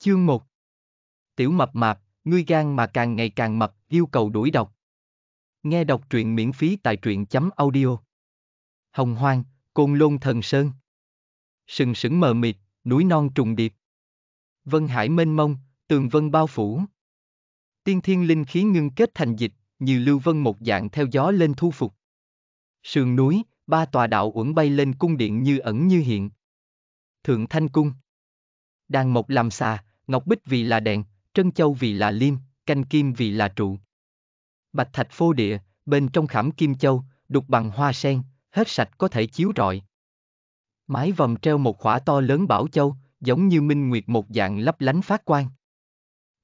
Chương 1 Tiểu mập mạp, ngươi gan mà càng ngày càng mập, yêu cầu đuổi đọc. Nghe đọc truyện miễn phí tại truyện chấm audio. Hồng hoang, côn lôn thần sơn. Sừng sững mờ mịt, núi non trùng điệp. Vân hải mênh mông, tường vân bao phủ. Tiên thiên linh khí ngưng kết thành dịch, như lưu vân một dạng theo gió lên thu phục. Sườn núi, ba tòa đạo uẩn bay lên cung điện như ẩn như hiện. Thượng Thanh Cung. Đàn Mộc làm xà, ngọc bích vì là đèn, trân châu vì là liêm, canh kim vì là trụ. Bạch thạch phô địa, bên trong khảm kim châu, đục bằng hoa sen, hết sạch có thể chiếu rọi. Mái vòm treo một khỏa to lớn bảo châu, giống như minh nguyệt một dạng lấp lánh phát quang.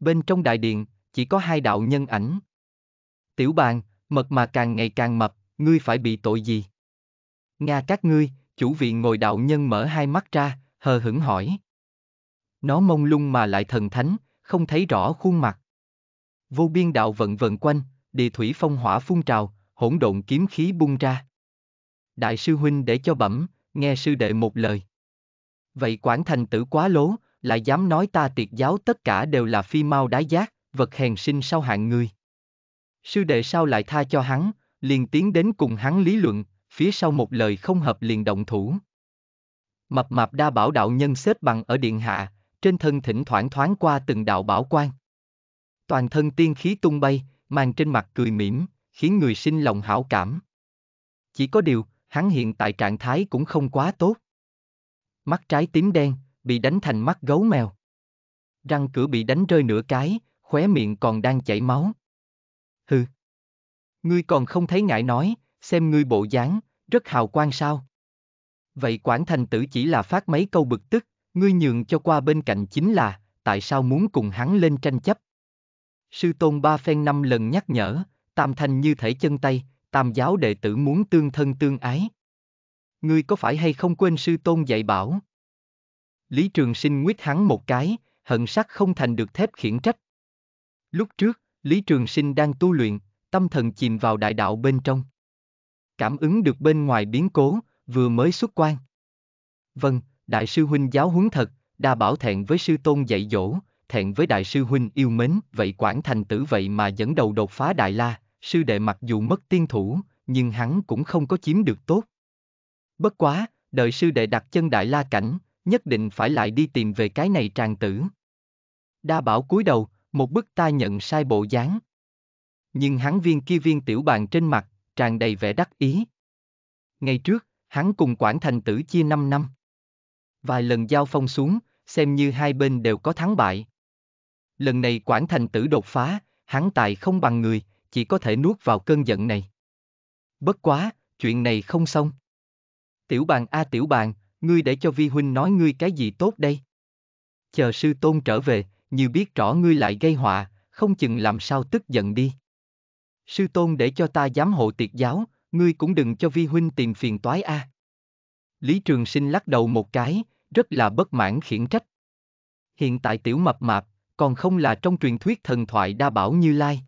Bên trong đại điện, chỉ có hai đạo nhân ảnh. Tiểu bàn, mật mà càng ngày càng mập, ngươi phải bị tội gì? Nga các ngươi, chủ vị ngồi đạo nhân mở hai mắt ra, hờ hững hỏi. Nó mông lung mà lại thần thánh, không thấy rõ khuôn mặt. Vô biên đạo vận vận quanh, địa thủy phong hỏa phun trào, hỗn độn kiếm khí bung ra. Đại sư huynh để cho bẩm, nghe sư đệ một lời. Vậy quản Thành tử quá lố, lại dám nói ta tiệt giáo tất cả đều là phi mau đá giác, vật hèn sinh sau hạng người. Sư đệ sao lại tha cho hắn, liền tiến đến cùng hắn lý luận, phía sau một lời không hợp liền động thủ. Mập mạp đa bảo đạo nhân xếp bằng ở điện hạ, trên thân thỉnh thoảng thoáng qua từng đạo bảo quan. Toàn thân tiên khí tung bay, mang trên mặt cười mỉm, khiến người sinh lòng hảo cảm. Chỉ có điều, hắn hiện tại trạng thái cũng không quá tốt. Mắt trái tím đen, bị đánh thành mắt gấu mèo. Răng cửa bị đánh rơi nửa cái, khóe miệng còn đang chảy máu. Hừ. Ngươi còn không thấy ngại nói, xem ngươi bộ dáng, rất hào quang sao. Vậy quản thành tử chỉ là phát mấy câu bực tức, Ngươi nhường cho qua bên cạnh chính là, tại sao muốn cùng hắn lên tranh chấp? Sư tôn ba phen năm lần nhắc nhở, tam thanh như thể chân tay, tam giáo đệ tử muốn tương thân tương ái. Ngươi có phải hay không quên sư tôn dạy bảo? Lý Trường Sinh nguyết hắn một cái, hận sắc không thành được thép khiển trách. Lúc trước, Lý Trường Sinh đang tu luyện, tâm thần chìm vào đại đạo bên trong. Cảm ứng được bên ngoài biến cố, vừa mới xuất quan. Vâng, đại sư huynh giáo huấn thật, đa bảo thẹn với sư tôn dạy dỗ, thẹn với đại sư huynh yêu mến, vậy quản Thành tử vậy mà dẫn đầu đột phá Đại La, sư đệ mặc dù mất tiên thủ, nhưng hắn cũng không có chiếm được tốt. Bất quá, đợi sư đệ đặt chân Đại La cảnh, nhất định phải lại đi tìm về cái này tràng tử. Đa bảo cúi đầu, một bức ta nhận sai bộ dáng. Nhưng hắn viên kia viên tiểu bàn trên mặt, tràn đầy vẻ đắc ý. Ngày trước, hắn cùng quản Thành tử chia 5 năm vài lần giao phong xuống, xem như hai bên đều có thắng bại. Lần này quản Thành Tử đột phá, hắn tài không bằng người, chỉ có thể nuốt vào cơn giận này. Bất quá, chuyện này không xong. Tiểu bàn a tiểu bàn, ngươi để cho vi huynh nói ngươi cái gì tốt đây? Chờ sư tôn trở về, như biết rõ ngươi lại gây họa, không chừng làm sao tức giận đi. Sư tôn để cho ta giám hộ tiệt giáo, ngươi cũng đừng cho vi huynh tìm phiền toái a. À. Lý Trường Sinh lắc đầu một cái, rất là bất mãn khiển trách. Hiện tại tiểu mập mạp, còn không là trong truyền thuyết thần thoại đa bảo Như Lai.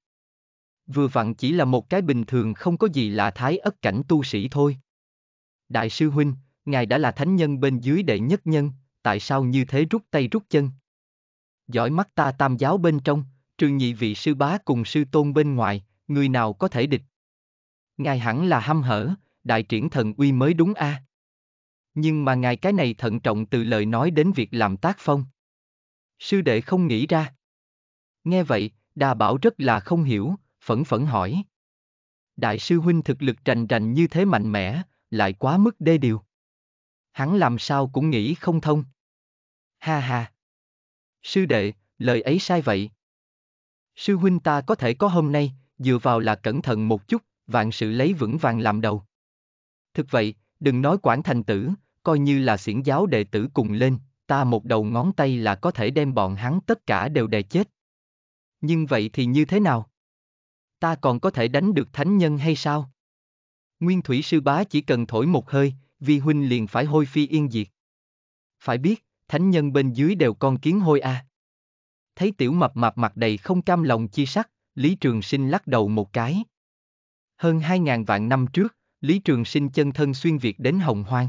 Vừa vặn chỉ là một cái bình thường không có gì là thái ất cảnh tu sĩ thôi. Đại sư Huynh, Ngài đã là thánh nhân bên dưới đệ nhất nhân, tại sao như thế rút tay rút chân? Giỏi mắt ta tam giáo bên trong, trừ nhị vị sư bá cùng sư tôn bên ngoài, người nào có thể địch? Ngài hẳn là hăm hở, đại triển thần uy mới đúng a. À? Nhưng mà ngài cái này thận trọng từ lời nói đến việc làm tác phong. Sư đệ không nghĩ ra. Nghe vậy, đà bảo rất là không hiểu, phẫn phẫn hỏi. Đại sư huynh thực lực rành rành như thế mạnh mẽ, lại quá mức đê điều. Hắn làm sao cũng nghĩ không thông. Ha ha. Sư đệ, lời ấy sai vậy. Sư huynh ta có thể có hôm nay, dựa vào là cẩn thận một chút, vạn sự lấy vững vàng làm đầu. Thực vậy, đừng nói quản thành tử, coi như là xiển giáo đệ tử cùng lên, ta một đầu ngón tay là có thể đem bọn hắn tất cả đều đè chết. Nhưng vậy thì như thế nào? Ta còn có thể đánh được thánh nhân hay sao? Nguyên thủy sư bá chỉ cần thổi một hơi, vi huynh liền phải hôi phi yên diệt. Phải biết, thánh nhân bên dưới đều con kiến hôi a. À. Thấy tiểu mập mạp mặt đầy không cam lòng chi sắc, Lý Trường Sinh lắc đầu một cái. Hơn hai ngàn vạn năm trước, Lý Trường Sinh chân thân xuyên Việt đến Hồng Hoang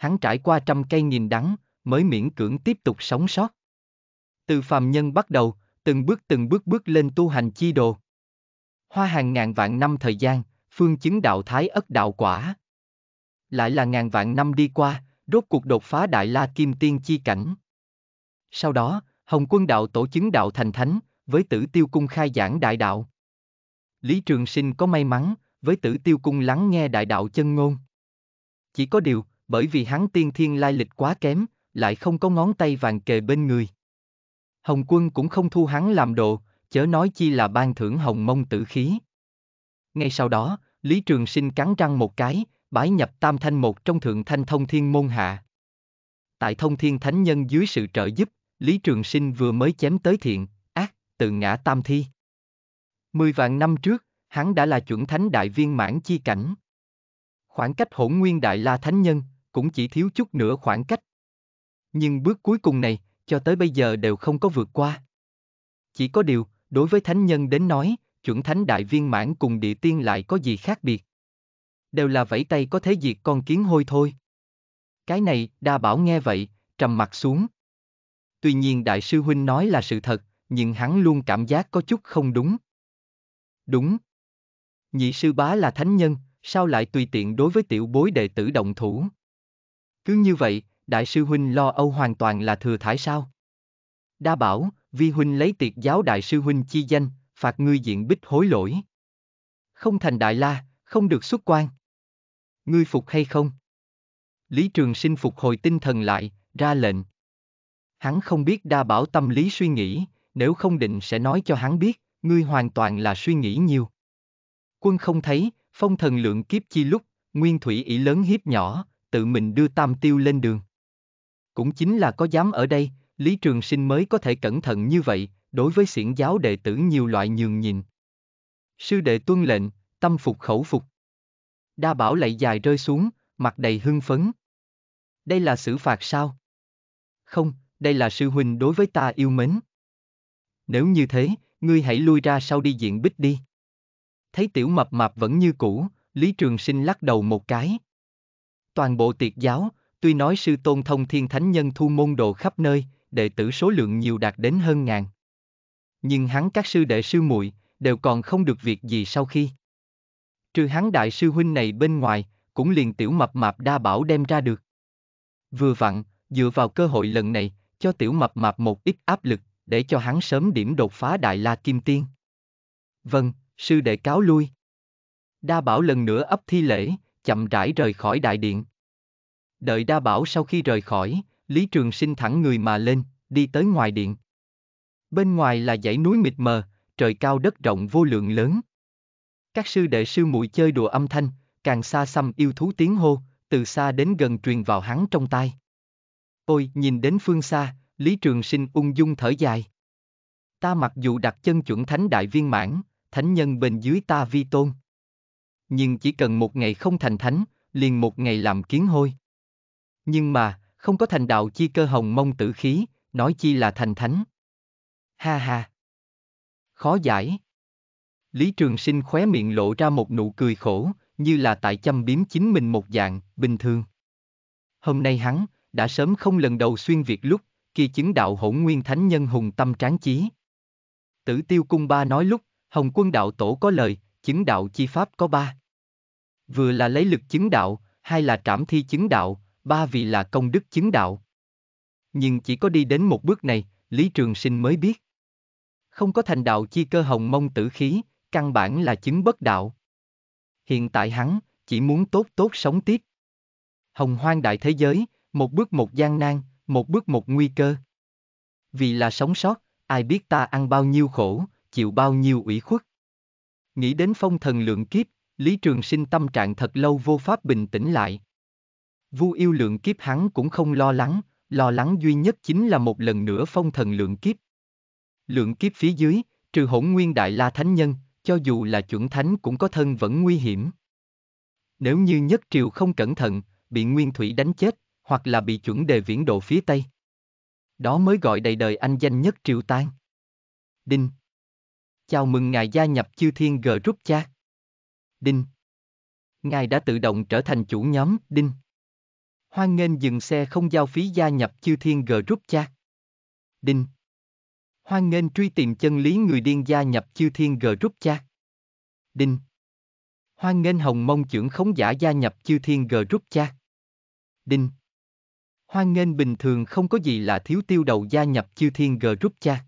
hắn trải qua trăm cây nghìn đắng, mới miễn cưỡng tiếp tục sống sót. Từ phàm nhân bắt đầu, từng bước từng bước bước lên tu hành chi đồ. Hoa hàng ngàn vạn năm thời gian, phương chứng đạo thái ất đạo quả. Lại là ngàn vạn năm đi qua, rốt cuộc đột phá đại la kim tiên chi cảnh. Sau đó, Hồng quân đạo tổ chứng đạo thành thánh, với tử tiêu cung khai giảng đại đạo. Lý Trường Sinh có may mắn, với tử tiêu cung lắng nghe đại đạo chân ngôn. Chỉ có điều, bởi vì hắn tiên thiên lai lịch quá kém, lại không có ngón tay vàng kề bên người. Hồng quân cũng không thu hắn làm đồ, chớ nói chi là ban thưởng hồng mông tử khí. Ngay sau đó, Lý Trường Sinh cắn răng một cái, bái nhập tam thanh một trong thượng thanh thông thiên môn hạ. Tại thông thiên thánh nhân dưới sự trợ giúp, Lý Trường Sinh vừa mới chém tới thiện, ác, tự ngã tam thi. Mười vạn năm trước, hắn đã là chuẩn thánh đại viên mãn chi cảnh. Khoảng cách hỗn nguyên đại la thánh nhân, cũng chỉ thiếu chút nữa khoảng cách. Nhưng bước cuối cùng này, cho tới bây giờ đều không có vượt qua. Chỉ có điều, đối với thánh nhân đến nói, chuẩn thánh đại viên mãn cùng địa tiên lại có gì khác biệt. Đều là vẫy tay có thế diệt con kiến hôi thôi. Cái này, đa bảo nghe vậy, trầm mặt xuống. Tuy nhiên đại sư huynh nói là sự thật, nhưng hắn luôn cảm giác có chút không đúng. Đúng. Nhị sư bá là thánh nhân, sao lại tùy tiện đối với tiểu bối đệ tử động thủ? Cứ như vậy, đại sư huynh lo âu hoàn toàn là thừa thải sao? Đa bảo, vi huynh lấy tiệt giáo đại sư huynh chi danh, phạt ngươi diện bích hối lỗi. Không thành đại la, không được xuất quan. Ngươi phục hay không? Lý Trường Sinh phục hồi tinh thần lại, ra lệnh. Hắn không biết đa bảo tâm lý suy nghĩ, nếu không định sẽ nói cho hắn biết, ngươi hoàn toàn là suy nghĩ nhiều. Quân không thấy, phong thần lượng kiếp chi lúc, nguyên thủy ý lớn hiếp nhỏ, tự mình đưa Tam Tiêu lên đường. Cũng chính là có dám ở đây, Lý Trường Sinh mới có thể cẩn thận như vậy, đối với xiển giáo đệ tử nhiều loại nhường nhìn. Sư đệ tuân lệnh, tâm phục khẩu phục. Đa bảo lại dài rơi xuống, mặt đầy hưng phấn. Đây là xử phạt sao? Không, đây là sư huynh đối với ta yêu mến. Nếu như thế, ngươi hãy lui ra sau đi diện bích đi. Thấy tiểu mập mạp vẫn như cũ, Lý Trường Sinh lắc đầu một cái. Toàn bộ tiệt giáo, tuy nói sư tôn thông thiên thánh nhân thu môn đồ khắp nơi, đệ tử số lượng nhiều đạt đến hơn ngàn. Nhưng hắn các sư đệ sư muội đều còn không được việc gì sau khi. Trừ hắn đại sư huynh này bên ngoài, cũng liền tiểu mập mạp đa bảo đem ra được. Vừa vặn, dựa vào cơ hội lần này, cho tiểu mập mạp một ít áp lực, để cho hắn sớm điểm đột phá đại la kim tiên. Vâng, sư đệ cáo lui. Đa bảo lần nữa ấp thi lễ, chậm rãi rời khỏi đại điện. Đợi đa bảo sau khi rời khỏi, Lý Trường Sinh thẳng người mà lên, đi tới ngoài điện. Bên ngoài là dãy núi mịt mờ, trời cao đất rộng vô lượng lớn. Các sư đệ sư muội chơi đùa âm thanh, càng xa xăm yêu thú tiếng hô, từ xa đến gần truyền vào hắn trong tai. Ôi, nhìn đến phương xa, Lý Trường Sinh ung dung thở dài. Ta mặc dù đặt chân chuẩn thánh đại viên mãn, thánh nhân bên dưới ta vi tôn, nhưng chỉ cần một ngày không thành thánh, liền một ngày làm kiến hôi. Nhưng mà, không có thành đạo chi cơ hồng mông tử khí, nói chi là thành thánh. Ha ha! Khó giải. Lý Trường Sinh khóe miệng lộ ra một nụ cười khổ, như là tại chăm biếm chính mình một dạng, bình thường. Hôm nay hắn, đã sớm không lần đầu xuyên việt lúc, kia chứng đạo hỗn nguyên thánh nhân hùng tâm tráng chí. Tử tiêu cung ba nói lúc, Hồng quân đạo tổ có lời, chứng đạo chi pháp có ba. Vừa là lấy lực chứng đạo, hai là trảm thi chứng đạo, ba vì là công đức chứng đạo. Nhưng chỉ có đi đến một bước này, Lý Trường Sinh mới biết. Không có thành đạo chi cơ hồng mông tử khí, căn bản là chứng bất đạo. Hiện tại hắn, chỉ muốn tốt tốt sống tiếp. Hồng hoang đại thế giới, một bước một gian nan, một bước một nguy cơ. Vì là sống sót, ai biết ta ăn bao nhiêu khổ, chịu bao nhiêu ủy khuất nghĩ đến phong thần lượng kiếp, Lý Trường Sinh tâm trạng thật lâu vô pháp bình tĩnh lại. Vu yêu lượng kiếp hắn cũng không lo lắng, lo lắng duy nhất chính là một lần nữa phong thần lượng kiếp. Lượng kiếp phía dưới, trừ hỗn nguyên đại la thánh nhân, cho dù là chuẩn thánh cũng có thân vẫn nguy hiểm. Nếu như nhất triều không cẩn thận, bị nguyên thủy đánh chết, hoặc là bị chuẩn đề viễn độ phía Tây. Đó mới gọi đầy đời anh danh nhất triều tan. Đinh, Chào mừng ngài gia nhập Chư Thiên rút Chat. Đinh. Ngài đã tự động trở thành chủ nhóm, Đinh. Hoan nghênh dừng xe không giao phí gia nhập Chư Thiên rút Chat. Đinh. Hoan nghênh truy tìm chân lý người điên gia nhập Chư Thiên rút Chat. Đinh. Hoan nghênh Hồng Mông trưởng khống giả gia nhập Chư Thiên rút Chat. Đinh. Hoan nghênh bình thường không có gì là thiếu tiêu đầu gia nhập Chư Thiên rút Chat.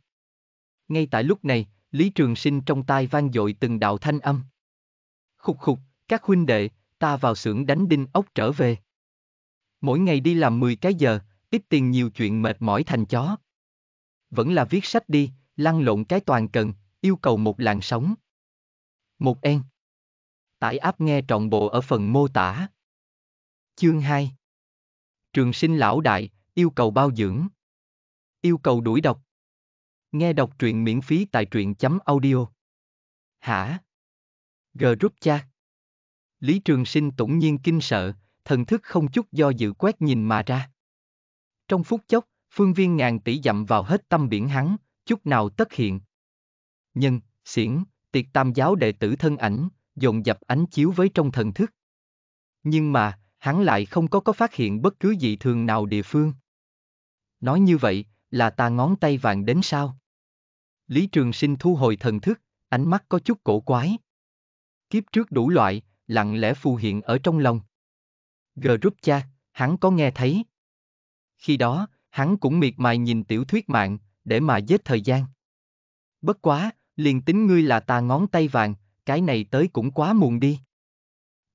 Ngay tại lúc này, Lý Trường Sinh trong tai vang dội từng đạo thanh âm. Khục khục, các huynh đệ, ta vào xưởng đánh đinh ốc trở về. Mỗi ngày đi làm 10 cái giờ, ít tiền nhiều chuyện mệt mỏi thành chó. Vẫn là viết sách đi, lăn lộn cái toàn cần, yêu cầu một làn sóng. Một en. Tải áp nghe trọn bộ ở phần mô tả. Chương 2 Trường sinh lão đại, yêu cầu bao dưỡng. Yêu cầu đuổi độc. Nghe đọc truyện miễn phí tại truyện chấm audio. Hả? Group chat. Lý Trường Sinh tủng nhiên kinh sợ, thần thức không chút do dự quét nhìn mà ra. Trong phút chốc, phương viên ngàn tỷ dặm vào hết tâm biển hắn, chút nào tất hiện. Nhân, xiển, tiệt tam giáo đệ tử thân ảnh, dồn dập ánh chiếu với trong thần thức. Nhưng mà, hắn lại không có có phát hiện bất cứ dị thường nào địa phương. Nói như vậy, là ta ngón tay vàng đến sao? Lý Trường Sinh thu hồi thần thức, ánh mắt có chút cổ quái. Kiếp trước đủ loại, lặng lẽ phù hiện ở trong lòng. Group cha, hắn có nghe thấy. Khi đó, hắn cũng miệt mài nhìn tiểu thuyết mạng, để mà giết thời gian. Bất quá, liền tính ngươi là ta ngón tay vàng, cái này tới cũng quá muộn đi.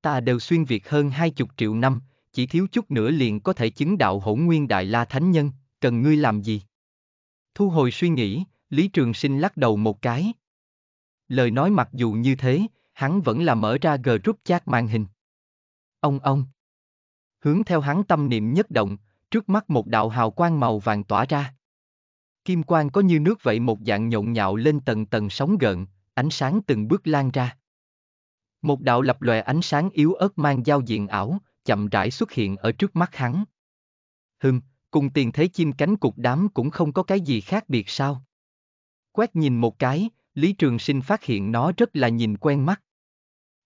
Ta đều xuyên việt hơn hai chục triệu năm, chỉ thiếu chút nữa liền có thể chứng đạo hỗn nguyên đại la thánh nhân, cần ngươi làm gì? Thu hồi suy nghĩ, Lý Trường Sinh lắc đầu một cái. Lời nói mặc dù như thế, hắn vẫn là mở ra group chat màn hình. Ông ông. Hướng theo hắn tâm niệm nhất động, trước mắt một đạo hào quang màu vàng tỏa ra. Kim quang có như nước vậy một dạng nhộn nhạo lên tầng tầng sóng gợn, ánh sáng từng bước lan ra. Một đạo lập lòe ánh sáng yếu ớt mang giao diện ảo, chậm rãi xuất hiện ở trước mắt hắn. Hừm, cùng tiền thế chim cánh cục đám cũng không có cái gì khác biệt sao? Quét nhìn một cái, Lý Trường Sinh phát hiện nó rất là nhìn quen mắt.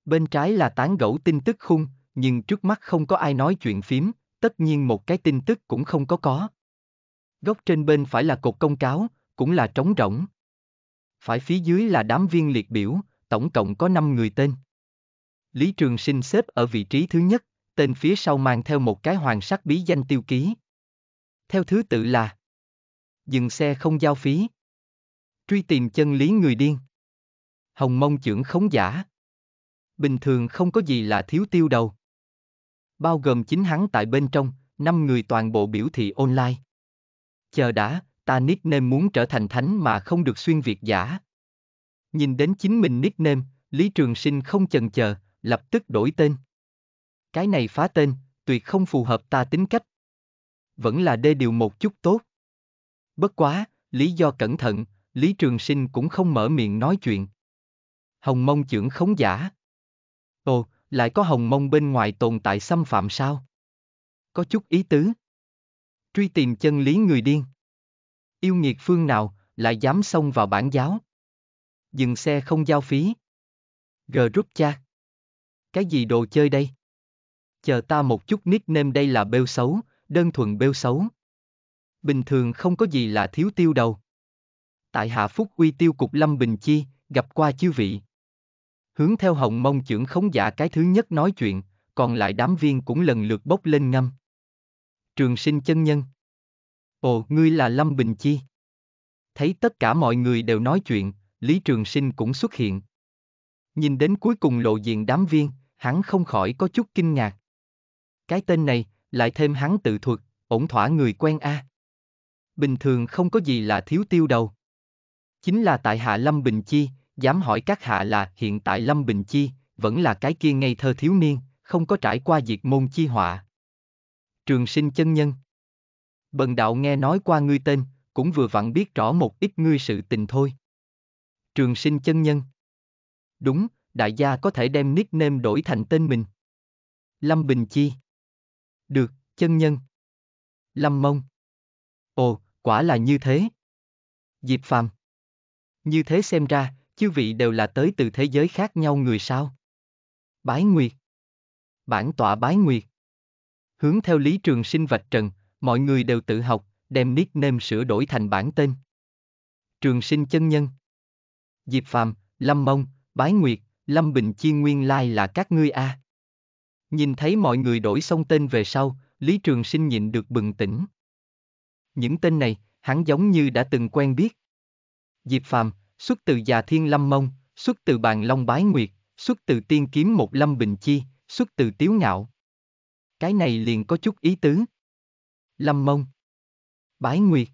Bên trái là tán gẫu tin tức khung, nhưng trước mắt không có ai nói chuyện phím, tất nhiên một cái tin tức cũng không có có. Góc trên bên phải là cột công cáo, cũng là trống rỗng. Phải phía dưới là đám viên liệt biểu, tổng cộng có 5 người tên. Lý Trường Sinh xếp ở vị trí thứ nhất, tên phía sau mang theo một cái hoàng sắc bí danh tiêu ký. Theo thứ tự là Dừng xe không giao phí truy tìm chân lý người điên. Hồng mông trưởng khống giả. Bình thường không có gì là thiếu tiêu đâu Bao gồm chính hắn tại bên trong, năm người toàn bộ biểu thị online. Chờ đã, ta nickname muốn trở thành thánh mà không được xuyên việt giả. Nhìn đến chính mình nickname, Lý Trường Sinh không chần chờ, lập tức đổi tên. Cái này phá tên, tuyệt không phù hợp ta tính cách. Vẫn là đê điều một chút tốt. Bất quá, lý do cẩn thận, Lý Trường Sinh cũng không mở miệng nói chuyện. Hồng mông trưởng khống giả. Ồ, lại có hồng mông bên ngoài tồn tại xâm phạm sao? Có chút ý tứ. Truy tìm chân lý người điên. Yêu nghiệt phương nào, lại dám xông vào bản giáo. Dừng xe không giao phí. Gờ rút cha. Cái gì đồ chơi đây? Chờ ta một chút nickname đây là bêu xấu, đơn thuần bêu xấu. Bình thường không có gì là thiếu tiêu đâu tại Hạ Phúc Uy tiêu cục Lâm Bình Chi, gặp qua chư vị. Hướng theo hồng mông trưởng khống giả cái thứ nhất nói chuyện, còn lại đám viên cũng lần lượt bốc lên ngâm. Trường sinh chân nhân. Ồ, ngươi là Lâm Bình Chi. Thấy tất cả mọi người đều nói chuyện, Lý Trường Sinh cũng xuất hiện. Nhìn đến cuối cùng lộ diện đám viên, hắn không khỏi có chút kinh ngạc. Cái tên này, lại thêm hắn tự thuật, ổn thỏa người quen a. À. Bình thường không có gì là thiếu tiêu đầu. Chính là tại hạ Lâm Bình Chi, dám hỏi các hạ là hiện tại Lâm Bình Chi, vẫn là cái kia ngây thơ thiếu niên, không có trải qua diệt môn chi họa. Trường sinh chân nhân Bần đạo nghe nói qua ngươi tên, cũng vừa vặn biết rõ một ít ngươi sự tình thôi. Trường sinh chân nhân Đúng, đại gia có thể đem nickname đổi thành tên mình. Lâm Bình Chi Được, chân nhân Lâm Mông Ồ, quả là như thế. Diệp Phàm như thế xem ra, chư vị đều là tới từ thế giới khác nhau người sao. Bái Nguyệt Bản tọa Bái Nguyệt Hướng theo Lý Trường Sinh vạch trần, mọi người đều tự học, đem nickname sửa đổi thành bản tên. Trường Sinh Chân Nhân Diệp Phạm, Lâm Mông, Bái Nguyệt, Lâm Bình Chi nguyên lai là các ngươi a. À. Nhìn thấy mọi người đổi xong tên về sau, Lý Trường Sinh nhịn được bừng tỉnh. Những tên này, hắn giống như đã từng quen biết. Diệp Phàm, xuất từ già thiên lâm mông, xuất từ bàn long bái nguyệt, xuất từ tiên kiếm một lâm bình chi, xuất từ tiếu ngạo. Cái này liền có chút ý tứ. Lâm mông. Bái nguyệt.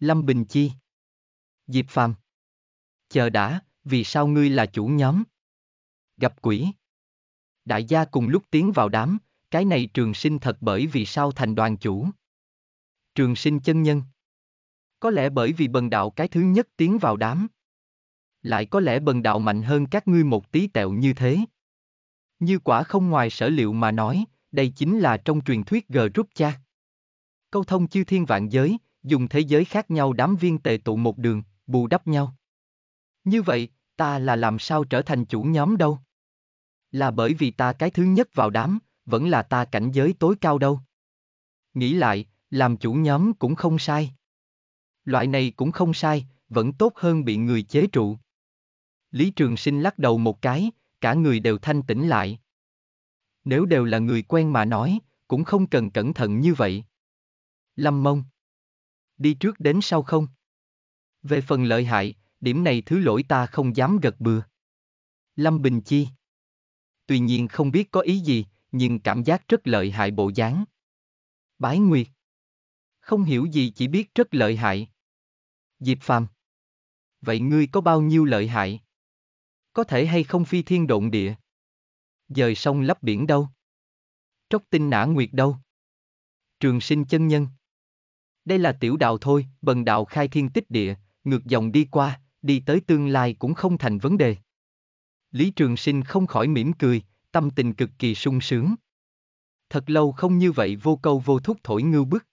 Lâm bình chi. Diệp Phàm. Chờ đã, vì sao ngươi là chủ nhóm? Gặp quỷ. Đại gia cùng lúc tiến vào đám, cái này trường sinh thật bởi vì sao thành đoàn chủ. Trường sinh chân nhân. Có lẽ bởi vì bần đạo cái thứ nhất tiến vào đám. Lại có lẽ bần đạo mạnh hơn các ngươi một tí tẹo như thế. Như quả không ngoài sở liệu mà nói, đây chính là trong truyền thuyết G rút cha. Câu thông chư thiên vạn giới, dùng thế giới khác nhau đám viên tề tụ một đường, bù đắp nhau. Như vậy, ta là làm sao trở thành chủ nhóm đâu? Là bởi vì ta cái thứ nhất vào đám, vẫn là ta cảnh giới tối cao đâu. Nghĩ lại, làm chủ nhóm cũng không sai. Loại này cũng không sai, vẫn tốt hơn bị người chế trụ. Lý Trường Sinh lắc đầu một cái, cả người đều thanh tĩnh lại. Nếu đều là người quen mà nói, cũng không cần cẩn thận như vậy. Lâm Mông Đi trước đến sau không? Về phần lợi hại, điểm này thứ lỗi ta không dám gật bừa. Lâm Bình Chi Tuy nhiên không biết có ý gì, nhưng cảm giác rất lợi hại bộ dáng. Bái Nguyệt không hiểu gì chỉ biết rất lợi hại. Diệp Phàm. Vậy ngươi có bao nhiêu lợi hại? Có thể hay không phi thiên độn địa? Dời sông lấp biển đâu? Tróc tinh nã nguyệt đâu? Trường sinh chân nhân. Đây là tiểu đạo thôi, bần đạo khai thiên tích địa, ngược dòng đi qua, đi tới tương lai cũng không thành vấn đề. Lý Trường Sinh không khỏi mỉm cười, tâm tình cực kỳ sung sướng. Thật lâu không như vậy vô câu vô thúc thổi ngưu bức.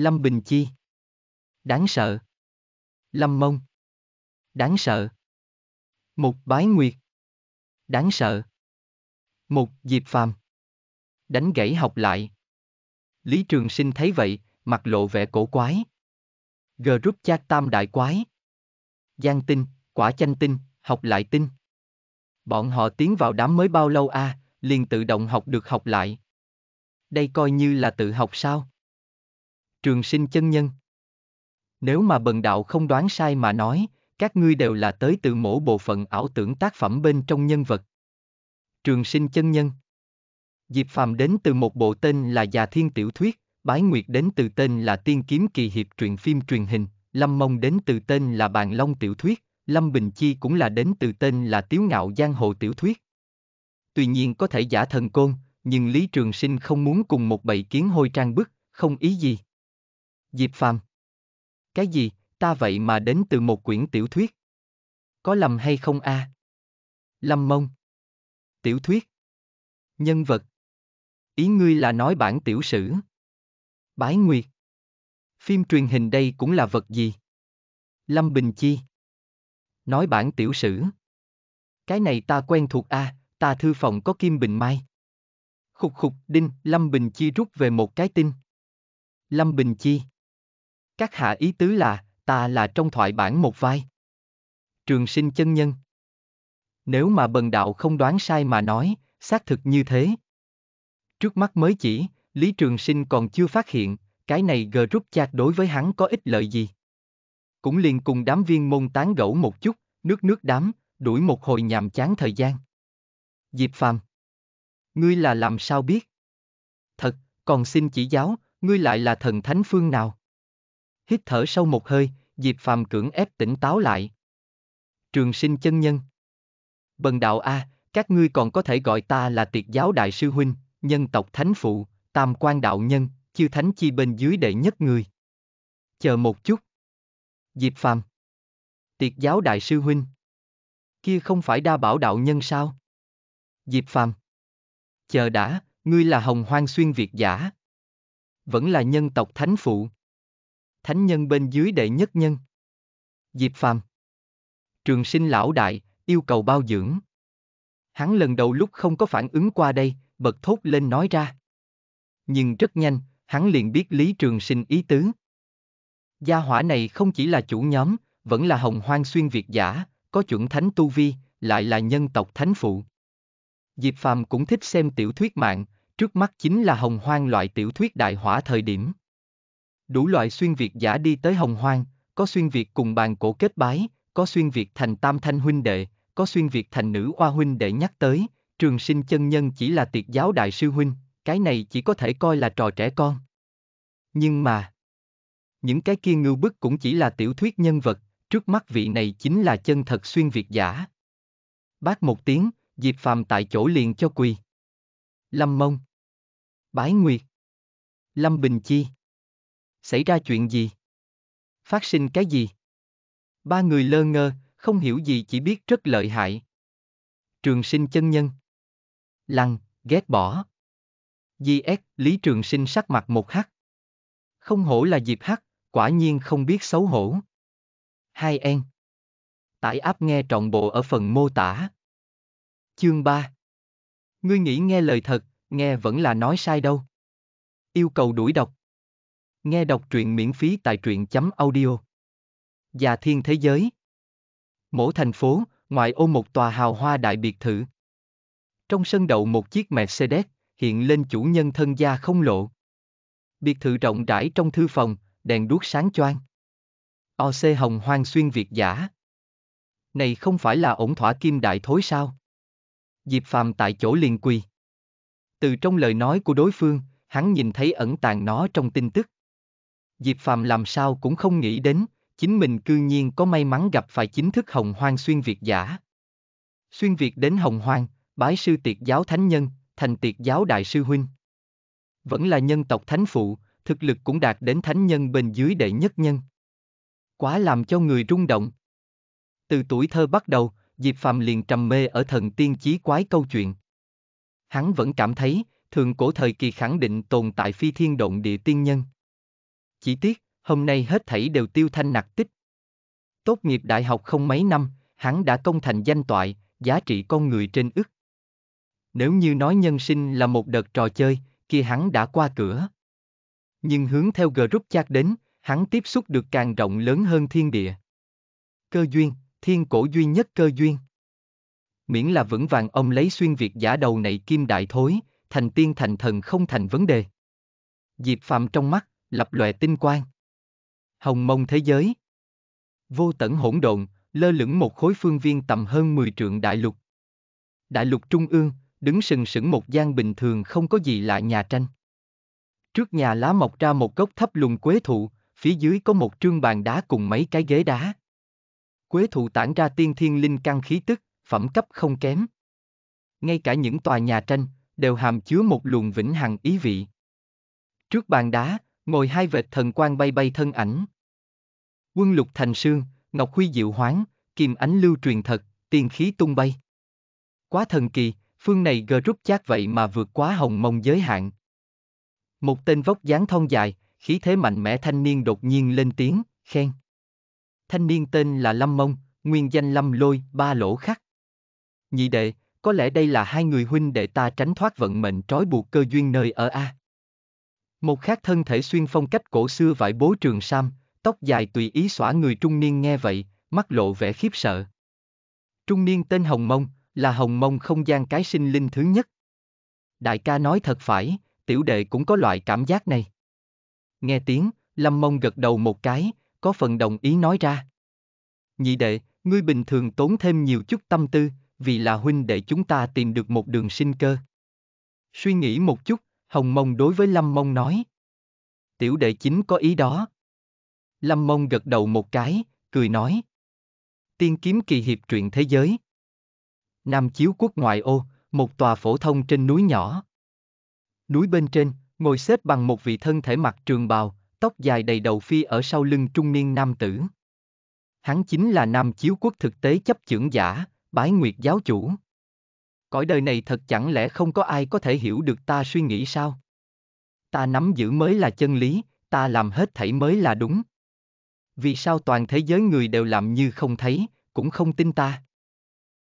Lâm Bình Chi. Đáng sợ. Lâm Mông. Đáng sợ. Mục Bái Nguyệt. Đáng sợ. Mục Diệp Phàm. Đánh gãy học lại. Lý Trường Sinh thấy vậy, mặt lộ vẻ cổ quái. Group chat tam đại quái. Giang tinh, quả chanh tinh, học lại tinh. Bọn họ tiến vào đám mới bao lâu a, à, liền tự động học được học lại. Đây coi như là tự học sao? trường sinh chân nhân. Nếu mà bần đạo không đoán sai mà nói, các ngươi đều là tới từ mỗi bộ phận ảo tưởng tác phẩm bên trong nhân vật. Trường sinh chân nhân Diệp Phàm đến từ một bộ tên là Già Thiên Tiểu Thuyết, Bái Nguyệt đến từ tên là Tiên Kiếm Kỳ Hiệp truyện phim truyền hình, Lâm Mông đến từ tên là Bàn Long Tiểu Thuyết, Lâm Bình Chi cũng là đến từ tên là Tiếu Ngạo Giang Hồ Tiểu Thuyết. Tuy nhiên có thể giả thần côn, nhưng Lý Trường Sinh không muốn cùng một bầy kiến hôi trang bức, không ý gì. Diệp Phàm. Cái gì, ta vậy mà đến từ một quyển tiểu thuyết. Có lầm hay không a? À? Lâm mông. Tiểu thuyết. Nhân vật. Ý ngươi là nói bản tiểu sử. Bái Nguyệt. Phim truyền hình đây cũng là vật gì? Lâm Bình Chi. Nói bản tiểu sử. Cái này ta quen thuộc a, à, ta thư phòng có Kim Bình Mai. Khục khục, đinh, Lâm Bình Chi rút về một cái tin. Lâm Bình Chi. Các hạ ý tứ là, ta là trong thoại bản một vai. Trường sinh chân nhân. Nếu mà bần đạo không đoán sai mà nói, xác thực như thế. Trước mắt mới chỉ, Lý Trường Sinh còn chưa phát hiện, cái này group chat đối với hắn có ích lợi gì. Cũng liền cùng đám viên môn tán gẫu một chút, nước nước đám, đuổi một hồi nhàm chán thời gian. Diệp Phàm. Ngươi là làm sao biết? Thật, còn xin chỉ giáo, ngươi lại là thần thánh phương nào? Hít thở sâu một hơi, Diệp Phàm cưỡng ép tỉnh táo lại. Trường sinh chân nhân. Bần đạo A, các ngươi còn có thể gọi ta là tiệt giáo đại sư huynh, nhân tộc thánh phụ, tam quan đạo nhân, chư thánh chi bên dưới đệ nhất người. Chờ một chút. Diệp Phàm. Tiệt giáo đại sư huynh. Kia không phải đa bảo đạo nhân sao? Diệp Phàm. Chờ đã, ngươi là hồng hoang xuyên Việt giả. Vẫn là nhân tộc thánh phụ thánh nhân bên dưới đệ nhất nhân. Diệp Phàm Trường sinh lão đại, yêu cầu bao dưỡng. Hắn lần đầu lúc không có phản ứng qua đây, bật thốt lên nói ra. Nhưng rất nhanh, hắn liền biết Lý Trường sinh ý tứ. Gia hỏa này không chỉ là chủ nhóm, vẫn là hồng hoang xuyên Việt giả, có chuẩn thánh tu vi, lại là nhân tộc thánh phụ. Diệp Phàm cũng thích xem tiểu thuyết mạng, trước mắt chính là hồng hoang loại tiểu thuyết đại hỏa thời điểm. Đủ loại xuyên Việt giả đi tới Hồng Hoang, có xuyên Việt cùng bàn cổ kết bái, có xuyên Việt thành tam thanh huynh đệ, có xuyên Việt thành nữ oa huynh đệ nhắc tới, trường sinh chân nhân chỉ là tiệt giáo đại sư huynh, cái này chỉ có thể coi là trò trẻ con. Nhưng mà, những cái kia ngưu bức cũng chỉ là tiểu thuyết nhân vật, trước mắt vị này chính là chân thật xuyên Việt giả. Bác một tiếng, Diệp Phàm tại chỗ liền cho quỳ. Lâm Mông Bái Nguyệt Lâm Bình Chi xảy ra chuyện gì? Phát sinh cái gì? Ba người lơ ngơ, không hiểu gì chỉ biết rất lợi hại. Trường sinh chân nhân. Lăng, ghét bỏ. GS, Lý Trường sinh sắc mặt một hắc. Không hổ là dịp hắc, quả nhiên không biết xấu hổ. Hai en. Tải áp nghe trọn bộ ở phần mô tả. Chương 3 Ngươi nghĩ nghe lời thật, nghe vẫn là nói sai đâu. Yêu cầu đuổi đọc. Nghe đọc truyện miễn phí tại truyện chấm audio. Già thiên thế giới. Mỗi thành phố, ngoại ô một tòa hào hoa đại biệt thự. Trong sân đậu một chiếc Mercedes, hiện lên chủ nhân thân gia không lộ. Biệt thự rộng rãi trong thư phòng, đèn đuốc sáng choang. OC hồng hoang xuyên Việt giả. Này không phải là ổn thỏa kim đại thối sao? Diệp Phàm tại chỗ liền quỳ. Từ trong lời nói của đối phương, hắn nhìn thấy ẩn tàng nó trong tin tức. Diệp Phàm làm sao cũng không nghĩ đến, chính mình cư nhiên có may mắn gặp phải chính thức hồng hoang xuyên Việt giả. Xuyên Việt đến hồng hoang, bái sư tiệt giáo thánh nhân, thành tiệt giáo đại sư huynh. Vẫn là nhân tộc thánh phụ, thực lực cũng đạt đến thánh nhân bên dưới đệ nhất nhân. Quá làm cho người rung động. Từ tuổi thơ bắt đầu, Diệp Phàm liền trầm mê ở thần tiên chí quái câu chuyện. Hắn vẫn cảm thấy, thường cổ thời kỳ khẳng định tồn tại phi thiên động địa tiên nhân. Chỉ tiếc, hôm nay hết thảy đều tiêu thanh nặc tích. Tốt nghiệp đại học không mấy năm, hắn đã công thành danh toại, giá trị con người trên ức. Nếu như nói nhân sinh là một đợt trò chơi, kia hắn đã qua cửa. Nhưng hướng theo group chat đến, hắn tiếp xúc được càng rộng lớn hơn thiên địa. Cơ duyên, thiên cổ duy nhất cơ duyên. Miễn là vững vàng ông lấy xuyên việc giả đầu này kim đại thối, thành tiên thành thần không thành vấn đề. Diệp Phạm trong mắt, lập lòe tinh quang. Hồng mông thế giới. Vô tận hỗn độn, lơ lửng một khối phương viên tầm hơn 10 trượng đại lục. Đại lục trung ương, đứng sừng sững một gian bình thường không có gì lạ nhà tranh. Trước nhà lá mọc ra một gốc thấp lùn quế thụ, phía dưới có một trương bàn đá cùng mấy cái ghế đá. Quế thụ tản ra tiên thiên linh căn khí tức, phẩm cấp không kém. Ngay cả những tòa nhà tranh, đều hàm chứa một luồng vĩnh hằng ý vị. Trước bàn đá, ngồi hai vệt thần quang bay bay thân ảnh. Quân lục thành sương, ngọc huy diệu hoáng, kim ánh lưu truyền thật, tiền khí tung bay. Quá thần kỳ, phương này gờ rút chát vậy mà vượt quá hồng mông giới hạn. Một tên vóc dáng thon dài, khí thế mạnh mẽ thanh niên đột nhiên lên tiếng, khen. Thanh niên tên là Lâm Mông, nguyên danh Lâm Lôi, ba lỗ khắc. Nhị đệ, có lẽ đây là hai người huynh để ta tránh thoát vận mệnh trói buộc cơ duyên nơi ở A. Một khác thân thể xuyên phong cách cổ xưa vải bố trường sam, tóc dài tùy ý xõa người trung niên nghe vậy, mắt lộ vẻ khiếp sợ. Trung niên tên Hồng Mông, là Hồng Mông không gian cái sinh linh thứ nhất. Đại ca nói thật phải, tiểu đệ cũng có loại cảm giác này. Nghe tiếng, Lâm Mông gật đầu một cái, có phần đồng ý nói ra. Nhị đệ, ngươi bình thường tốn thêm nhiều chút tâm tư, vì là huynh đệ chúng ta tìm được một đường sinh cơ. Suy nghĩ một chút, Hồng Mông đối với Lâm Mông nói. Tiểu đệ chính có ý đó. Lâm Mông gật đầu một cái, cười nói. Tiên kiếm kỳ hiệp truyện thế giới. Nam chiếu quốc ngoại ô, một tòa phổ thông trên núi nhỏ. Núi bên trên, ngồi xếp bằng một vị thân thể mặc trường bào, tóc dài đầy đầu phi ở sau lưng trung niên nam tử. Hắn chính là Nam Chiếu Quốc thực tế chấp chưởng giả, bái nguyệt giáo chủ. Cõi đời này thật chẳng lẽ không có ai có thể hiểu được ta suy nghĩ sao? Ta nắm giữ mới là chân lý, ta làm hết thảy mới là đúng. Vì sao toàn thế giới người đều làm như không thấy, cũng không tin ta?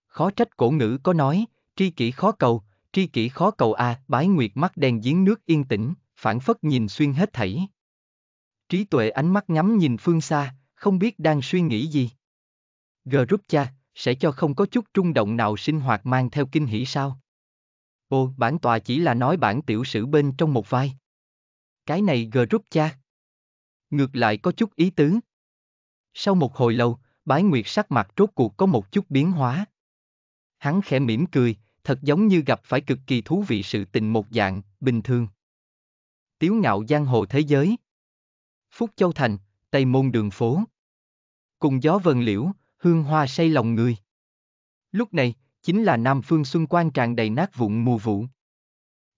Khó trách cổ ngữ có nói, tri kỷ khó cầu, tri kỷ khó cầu a, à, bái nguyệt mắt đen giếng nước yên tĩnh, phản phất nhìn xuyên hết thảy. Trí tuệ ánh mắt ngắm nhìn phương xa, không biết đang suy nghĩ gì. Group cha, sẽ cho không có chút trung động nào sinh hoạt mang theo kinh hỷ sao? Ô, bản tòa chỉ là nói bản tiểu sử bên trong một vai. Cái này group cha. Ngược lại có chút ý tứ. Sau một hồi lâu, bái nguyệt sắc mặt rốt cuộc có một chút biến hóa. Hắn khẽ mỉm cười, thật giống như gặp phải cực kỳ thú vị sự tình một dạng, bình thường. Tiếu ngạo giang hồ thế giới. Phúc Châu Thành, Tây Môn đường phố. Cùng gió vần liễu, hương hoa say lòng người. Lúc này, chính là Nam Phương Xuân Quan tràn đầy nát vụn mùa vụ.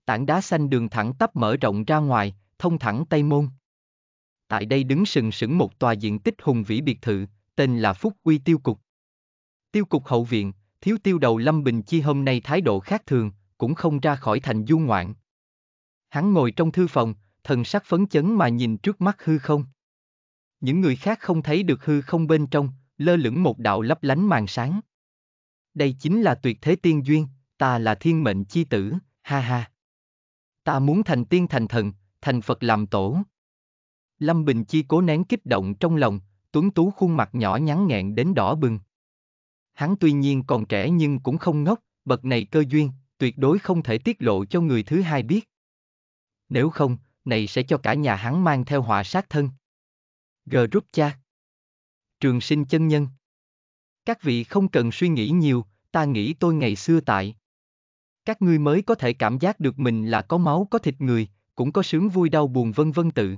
Tảng đá xanh đường thẳng tắp mở rộng ra ngoài, thông thẳng Tây Môn. Tại đây đứng sừng sững một tòa diện tích hùng vĩ biệt thự, tên là Phúc Uy Tiêu Cục. Tiêu Cục Hậu Viện, thiếu tiêu đầu Lâm Bình Chi hôm nay thái độ khác thường, cũng không ra khỏi thành du ngoạn. Hắn ngồi trong thư phòng, thần sắc phấn chấn mà nhìn trước mắt hư không. Những người khác không thấy được hư không bên trong, lơ lửng một đạo lấp lánh màn sáng. Đây chính là tuyệt thế tiên duyên, ta là thiên mệnh chi tử, ha ha. Ta muốn thành tiên thành thần, thành Phật làm tổ. Lâm Bình Chi cố nén kích động trong lòng, tuấn tú khuôn mặt nhỏ nhắn nghẹn đến đỏ bừng. Hắn tuy nhiên còn trẻ nhưng cũng không ngốc, bậc này cơ duyên, tuyệt đối không thể tiết lộ cho người thứ hai biết. Nếu không, này sẽ cho cả nhà hắn mang theo họa sát thân. G rút cha trường sinh chân nhân. Các vị không cần suy nghĩ nhiều, ta nghĩ tôi ngày xưa tại. Các ngươi mới có thể cảm giác được mình là có máu có thịt người, cũng có sướng vui đau buồn vân vân tự.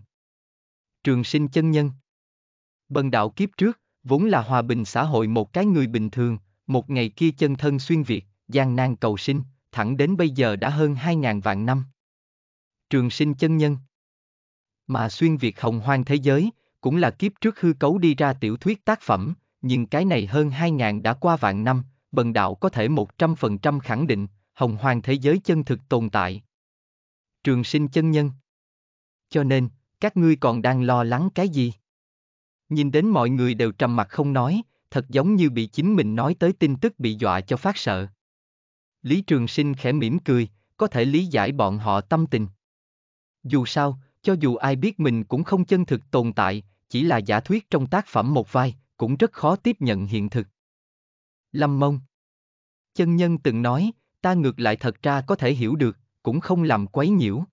Trường sinh chân nhân Bần đạo kiếp trước, vốn là hòa bình xã hội một cái người bình thường, một ngày kia chân thân xuyên Việt, gian nan cầu sinh, thẳng đến bây giờ đã hơn hai ngàn vạn năm. Trường sinh chân nhân Mà xuyên Việt hồng hoang thế giới, cũng là kiếp trước hư cấu đi ra tiểu thuyết tác phẩm, nhưng cái này hơn 2.000 đã qua vạn năm, bần đạo có thể 100% khẳng định, hồng hoàng thế giới chân thực tồn tại. Trường sinh chân nhân Cho nên, các ngươi còn đang lo lắng cái gì? Nhìn đến mọi người đều trầm mặt không nói, thật giống như bị chính mình nói tới tin tức bị dọa cho phát sợ. Lý Trường Sinh khẽ mỉm cười, có thể lý giải bọn họ tâm tình. Dù sao, cho dù ai biết mình cũng không chân thực tồn tại, chỉ là giả thuyết trong tác phẩm một vai, cũng rất khó tiếp nhận hiện thực. Lâm Mông Chân nhân từng nói, ta ngược lại thật ra có thể hiểu được, cũng không làm quấy nhiễu.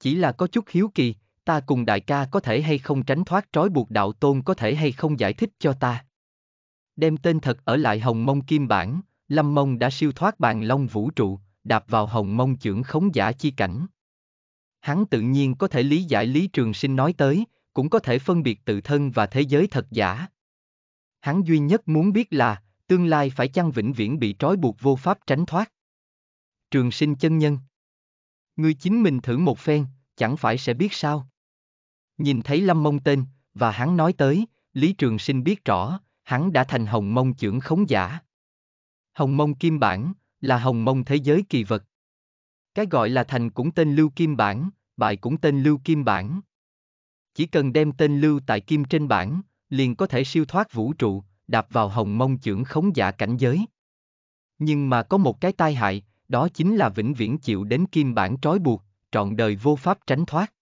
Chỉ là có chút hiếu kỳ, ta cùng đại ca có thể hay không tránh thoát trói buộc đạo tôn có thể hay không giải thích cho ta. Đem tên thật ở lại hồng mông kim bản, Lâm Mông đã siêu thoát bàn long vũ trụ, đạp vào hồng mông trưởng khống giả chi cảnh. Hắn tự nhiên có thể lý giải Lý Trường Sinh nói tới, cũng có thể phân biệt tự thân và thế giới thật giả. Hắn duy nhất muốn biết là, tương lai phải chăng vĩnh viễn bị trói buộc vô pháp tránh thoát. Trường sinh chân nhân. Ngươi chính mình thử một phen, chẳng phải sẽ biết sao. Nhìn thấy Lâm Mông tên, và hắn nói tới, Lý Trường Sinh biết rõ, hắn đã thành hồng mông trưởng khống giả. Hồng mông kim bản, là hồng mông thế giới kỳ vật. Cái gọi là thành cũng tên lưu kim bản, bại cũng tên lưu kim bản. Chỉ cần đem tên lưu tại kim trên bản liền có thể siêu thoát vũ trụ, đạp vào hồng mông chưởng khống giả cảnh giới. Nhưng mà có một cái tai hại, đó chính là vĩnh viễn chịu đến kim bản trói buộc, trọn đời vô pháp tránh thoát.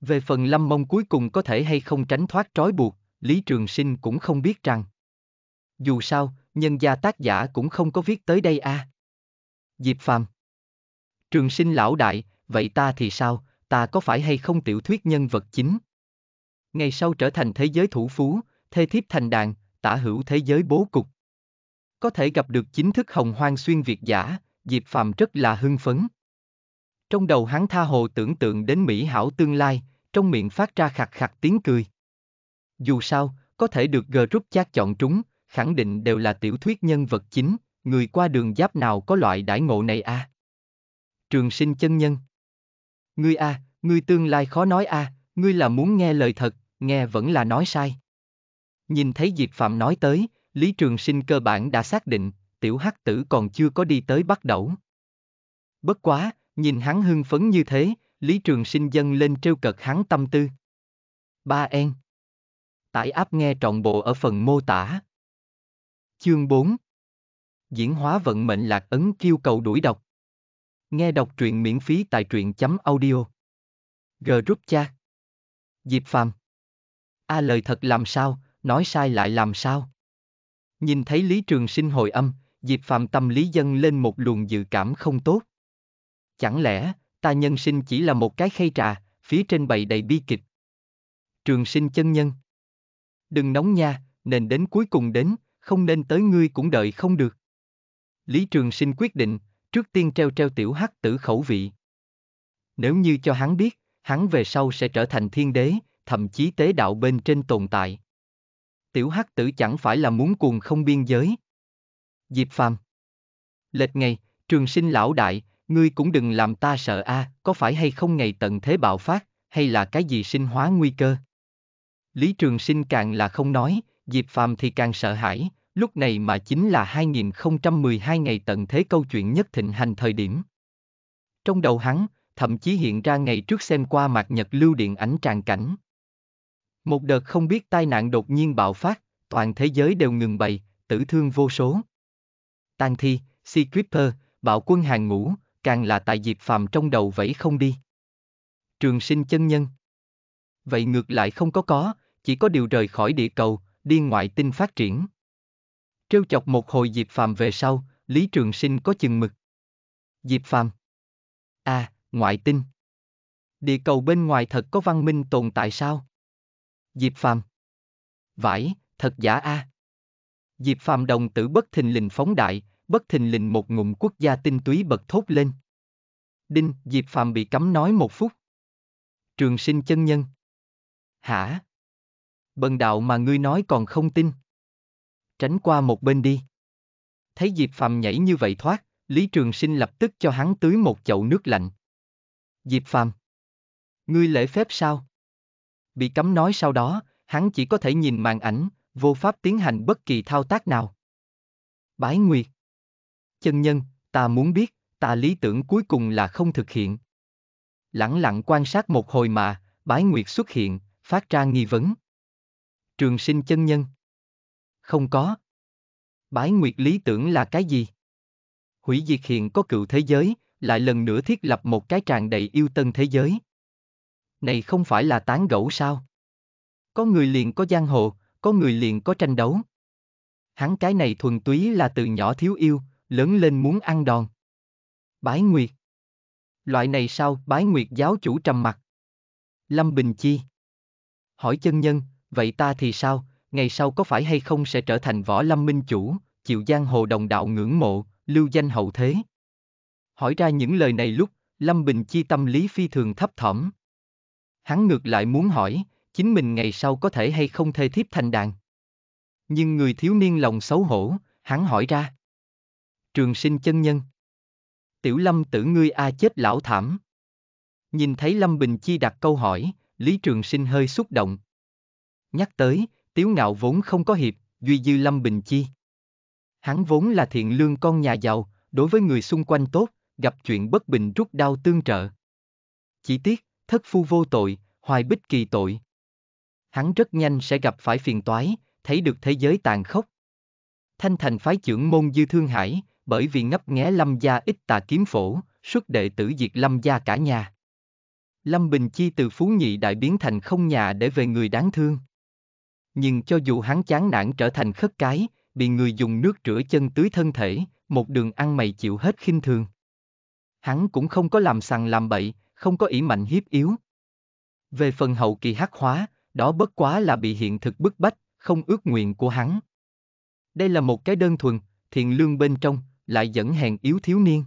Về phần lâm mông cuối cùng có thể hay không tránh thoát trói buộc, Lý Trường Sinh cũng không biết rằng. Dù sao, nhân gia tác giả cũng không có viết tới đây a. À. Diệp Phàm Trường Sinh lão đại, vậy ta thì sao, ta có phải hay không tiểu thuyết nhân vật chính? Ngày sau trở thành thế giới thủ phú, thê thiếp thành đàn, tả hữu thế giới bố cục. Có thể gặp được chính thức hồng hoang xuyên Việt giả, Diệp Phàm rất là hưng phấn. Trong đầu hắn tha hồ tưởng tượng đến Mỹ hảo tương lai, trong miệng phát ra khạc khạc tiếng cười. Dù sao, có thể được group chat chọn trúng, khẳng định đều là tiểu thuyết nhân vật chính, người qua đường giáp nào có loại đãi ngộ này a? À? Trường sinh chân nhân ngươi a, à, ngươi tương lai khó nói a, à, ngươi là muốn nghe lời thật, nghe vẫn là nói sai. Nhìn thấy Diệp Phạm nói tới, Lý Trường Sinh cơ bản đã xác định, tiểu hắc tử còn chưa có đi tới bắt đầu. Bất quá, nhìn hắn hưng phấn như thế, Lý Trường Sinh dâng lên trêu cợt hắn tâm tư. Ba en. Tải áp nghe trọn bộ ở phần mô tả. Chương 4 Diễn hóa vận mệnh lạc ấn kêu cầu đuổi độc Nghe đọc truyện miễn phí tại truyện chấm audio. Group cha. Diệp Phàm. A à, lời thật làm sao, nói sai lại làm sao? Nhìn thấy Lý Trường Sinh hồi âm, Diệp Phàm tâm lý dân lên một luồng dự cảm không tốt. Chẳng lẽ, ta nhân sinh chỉ là một cái khay trà, phía trên bày đầy bi kịch. Trường Sinh chân nhân. Đừng nóng nha, nên đến cuối cùng đến, không nên tới ngươi cũng đợi không được. Lý Trường Sinh quyết định, trước tiên treo treo tiểu hắc tử khẩu vị. Nếu như cho hắn biết, hắn về sau sẽ trở thành thiên đế, thậm chí tế đạo bên trên tồn tại. Tiểu hắc tử chẳng phải là muốn cuồng không biên giới. Diệp Phàm Lệch ngày, trường sinh lão đại, ngươi cũng đừng làm ta sợ a, à, có phải hay không ngày tận thế bạo phát, hay là cái gì sinh hóa nguy cơ? Lý Trường Sinh càng là không nói, Diệp Phàm thì càng sợ hãi, lúc này mà chính là 2012 ngày tận thế câu chuyện nhất thịnh hành thời điểm. Trong đầu hắn, thậm chí hiện ra ngày trước xem qua mặt nhật lưu điện ảnh tràn cảnh. Một đợt không biết tai nạn đột nhiên bạo phát, toàn thế giới đều ngừng bày, tử thương vô số. Tang thi, Sea Creeper, bạo quân hàng ngũ, càng là tại diệp phàm trong đầu vẫy không đi. Trường sinh chân nhân. Vậy ngược lại không có có, chỉ có điều rời khỏi địa cầu, đi ngoại tinh phát triển. Trêu chọc một hồi Diệp phàm về sau, Lý Trường Sinh có chừng mực. Diệp Phạm. À, ngoại tinh. Địa cầu bên ngoài thật có văn minh tồn tại sao? Diệp phàm Vãi, thật giả a. À. Diệp phàm đồng tử bất thình lình phóng đại, bất thình lình một ngụm quốc gia tinh túy bật thốt lên. Đinh, Diệp phàm bị cấm nói một phút. Trường sinh chân nhân. Hả? Bần đạo mà ngươi nói còn không tin tránh qua một bên đi. Thấy Diệp Phạm nhảy như vậy thoát, Lý Trường Sinh lập tức cho hắn tưới một chậu nước lạnh. Diệp Phạm, ngươi lễ phép sao? Bị cấm nói sau đó, hắn chỉ có thể nhìn màn ảnh, vô pháp tiến hành bất kỳ thao tác nào. Bái Nguyệt Chân nhân, ta muốn biết, ta lý tưởng cuối cùng là không thực hiện. Lặng lặng quan sát một hồi mà, Bái Nguyệt xuất hiện, phát ra nghi vấn. Trường sinh chân nhân không có. Bái nguyệt lý tưởng là cái gì? Hủy diệt hiện có cựu thế giới, lại lần nữa thiết lập một cái tràn đầy yêu tân thế giới. Này không phải là tán gẫu sao? Có người liền có giang hồ, có người liền có tranh đấu. Hắn cái này thuần túy là từ nhỏ thiếu yêu, lớn lên muốn ăn đòn. Bái nguyệt. Loại này sao bái nguyệt giáo chủ trầm mặt. Lâm Bình Chi. Hỏi chân nhân, vậy ta thì sao, ngày sau có phải hay không sẽ trở thành võ lâm minh chủ, chịu giang hồ đồng đạo ngưỡng mộ, lưu danh hậu thế. Hỏi ra những lời này lúc, Lâm Bình Chi tâm lý phi thường thấp thỏm. Hắn ngược lại muốn hỏi, chính mình ngày sau có thể hay không thê thiếp thành đàn. Nhưng người thiếu niên lòng xấu hổ, hắn hỏi ra. Trường sinh chân nhân. Tiểu Lâm tử ngươi a à chết lão thảm. Nhìn thấy Lâm Bình Chi đặt câu hỏi, Lý Trường Sinh hơi xúc động. Nhắc tới, Tiếu ngạo vốn không có hiệp, duy dư Lâm Bình Chi. Hắn vốn là thiện lương con nhà giàu, đối với người xung quanh tốt, gặp chuyện bất bình rút đau tương trợ. Chỉ tiếc, thất phu vô tội, hoài bích kỳ tội. Hắn rất nhanh sẽ gặp phải phiền toái, thấy được thế giới tàn khốc. Thanh thành phái trưởng môn dư thương hải, bởi vì ngấp nghé lâm gia ít tà kiếm phổ, xuất đệ tử diệt lâm gia cả nhà. Lâm Bình Chi từ phú nhị đại biến thành không nhà để về người đáng thương nhưng cho dù hắn chán nản trở thành khất cái, bị người dùng nước rửa chân tưới thân thể, một đường ăn mày chịu hết khinh thường. Hắn cũng không có làm sằng làm bậy, không có ý mạnh hiếp yếu. Về phần hậu kỳ hắc hóa, đó bất quá là bị hiện thực bức bách, không ước nguyện của hắn. Đây là một cái đơn thuần, thiền lương bên trong, lại dẫn hèn yếu thiếu niên.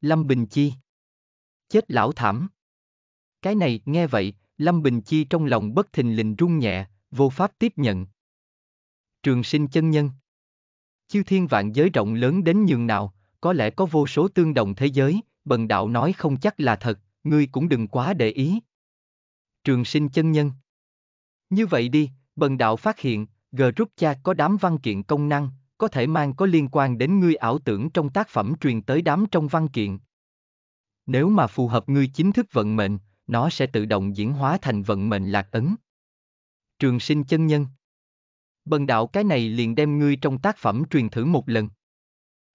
Lâm Bình Chi Chết lão thảm Cái này, nghe vậy, Lâm Bình Chi trong lòng bất thình lình rung nhẹ, vô pháp tiếp nhận. Trường sinh chân nhân Chư thiên vạn giới rộng lớn đến nhường nào, có lẽ có vô số tương đồng thế giới, bần đạo nói không chắc là thật, ngươi cũng đừng quá để ý. Trường sinh chân nhân Như vậy đi, bần đạo phát hiện, Group có đám văn kiện công năng, có thể mang có liên quan đến ngươi ảo tưởng trong tác phẩm truyền tới đám trong văn kiện. Nếu mà phù hợp ngươi chính thức vận mệnh, nó sẽ tự động diễn hóa thành vận mệnh lạc ấn trường sinh chân nhân. Bần đạo cái này liền đem ngươi trong tác phẩm truyền thử một lần.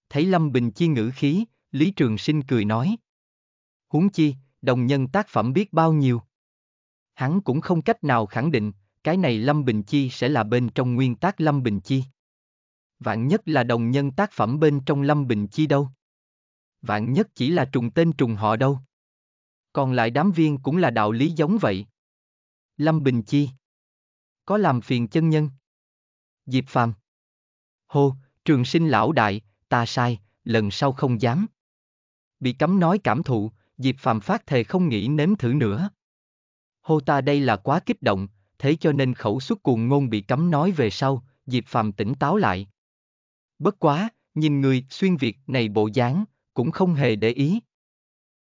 Thấy Lâm Bình Chi ngữ khí, Lý Trường Sinh cười nói. Huống chi, đồng nhân tác phẩm biết bao nhiêu. Hắn cũng không cách nào khẳng định, cái này Lâm Bình Chi sẽ là bên trong nguyên tác Lâm Bình Chi. Vạn nhất là đồng nhân tác phẩm bên trong Lâm Bình Chi đâu. Vạn nhất chỉ là trùng tên trùng họ đâu. Còn lại đám viên cũng là đạo lý giống vậy. Lâm Bình Chi có làm phiền chân nhân. Diệp Phàm. Hô, trường sinh lão đại, ta sai, lần sau không dám. Bị cấm nói cảm thụ, Diệp Phàm phát thề không nghĩ nếm thử nữa. Hô ta đây là quá kích động, thế cho nên khẩu xuất cuồng ngôn bị cấm nói về sau, Diệp Phàm tỉnh táo lại. Bất quá, nhìn người xuyên việt này bộ dáng, cũng không hề để ý.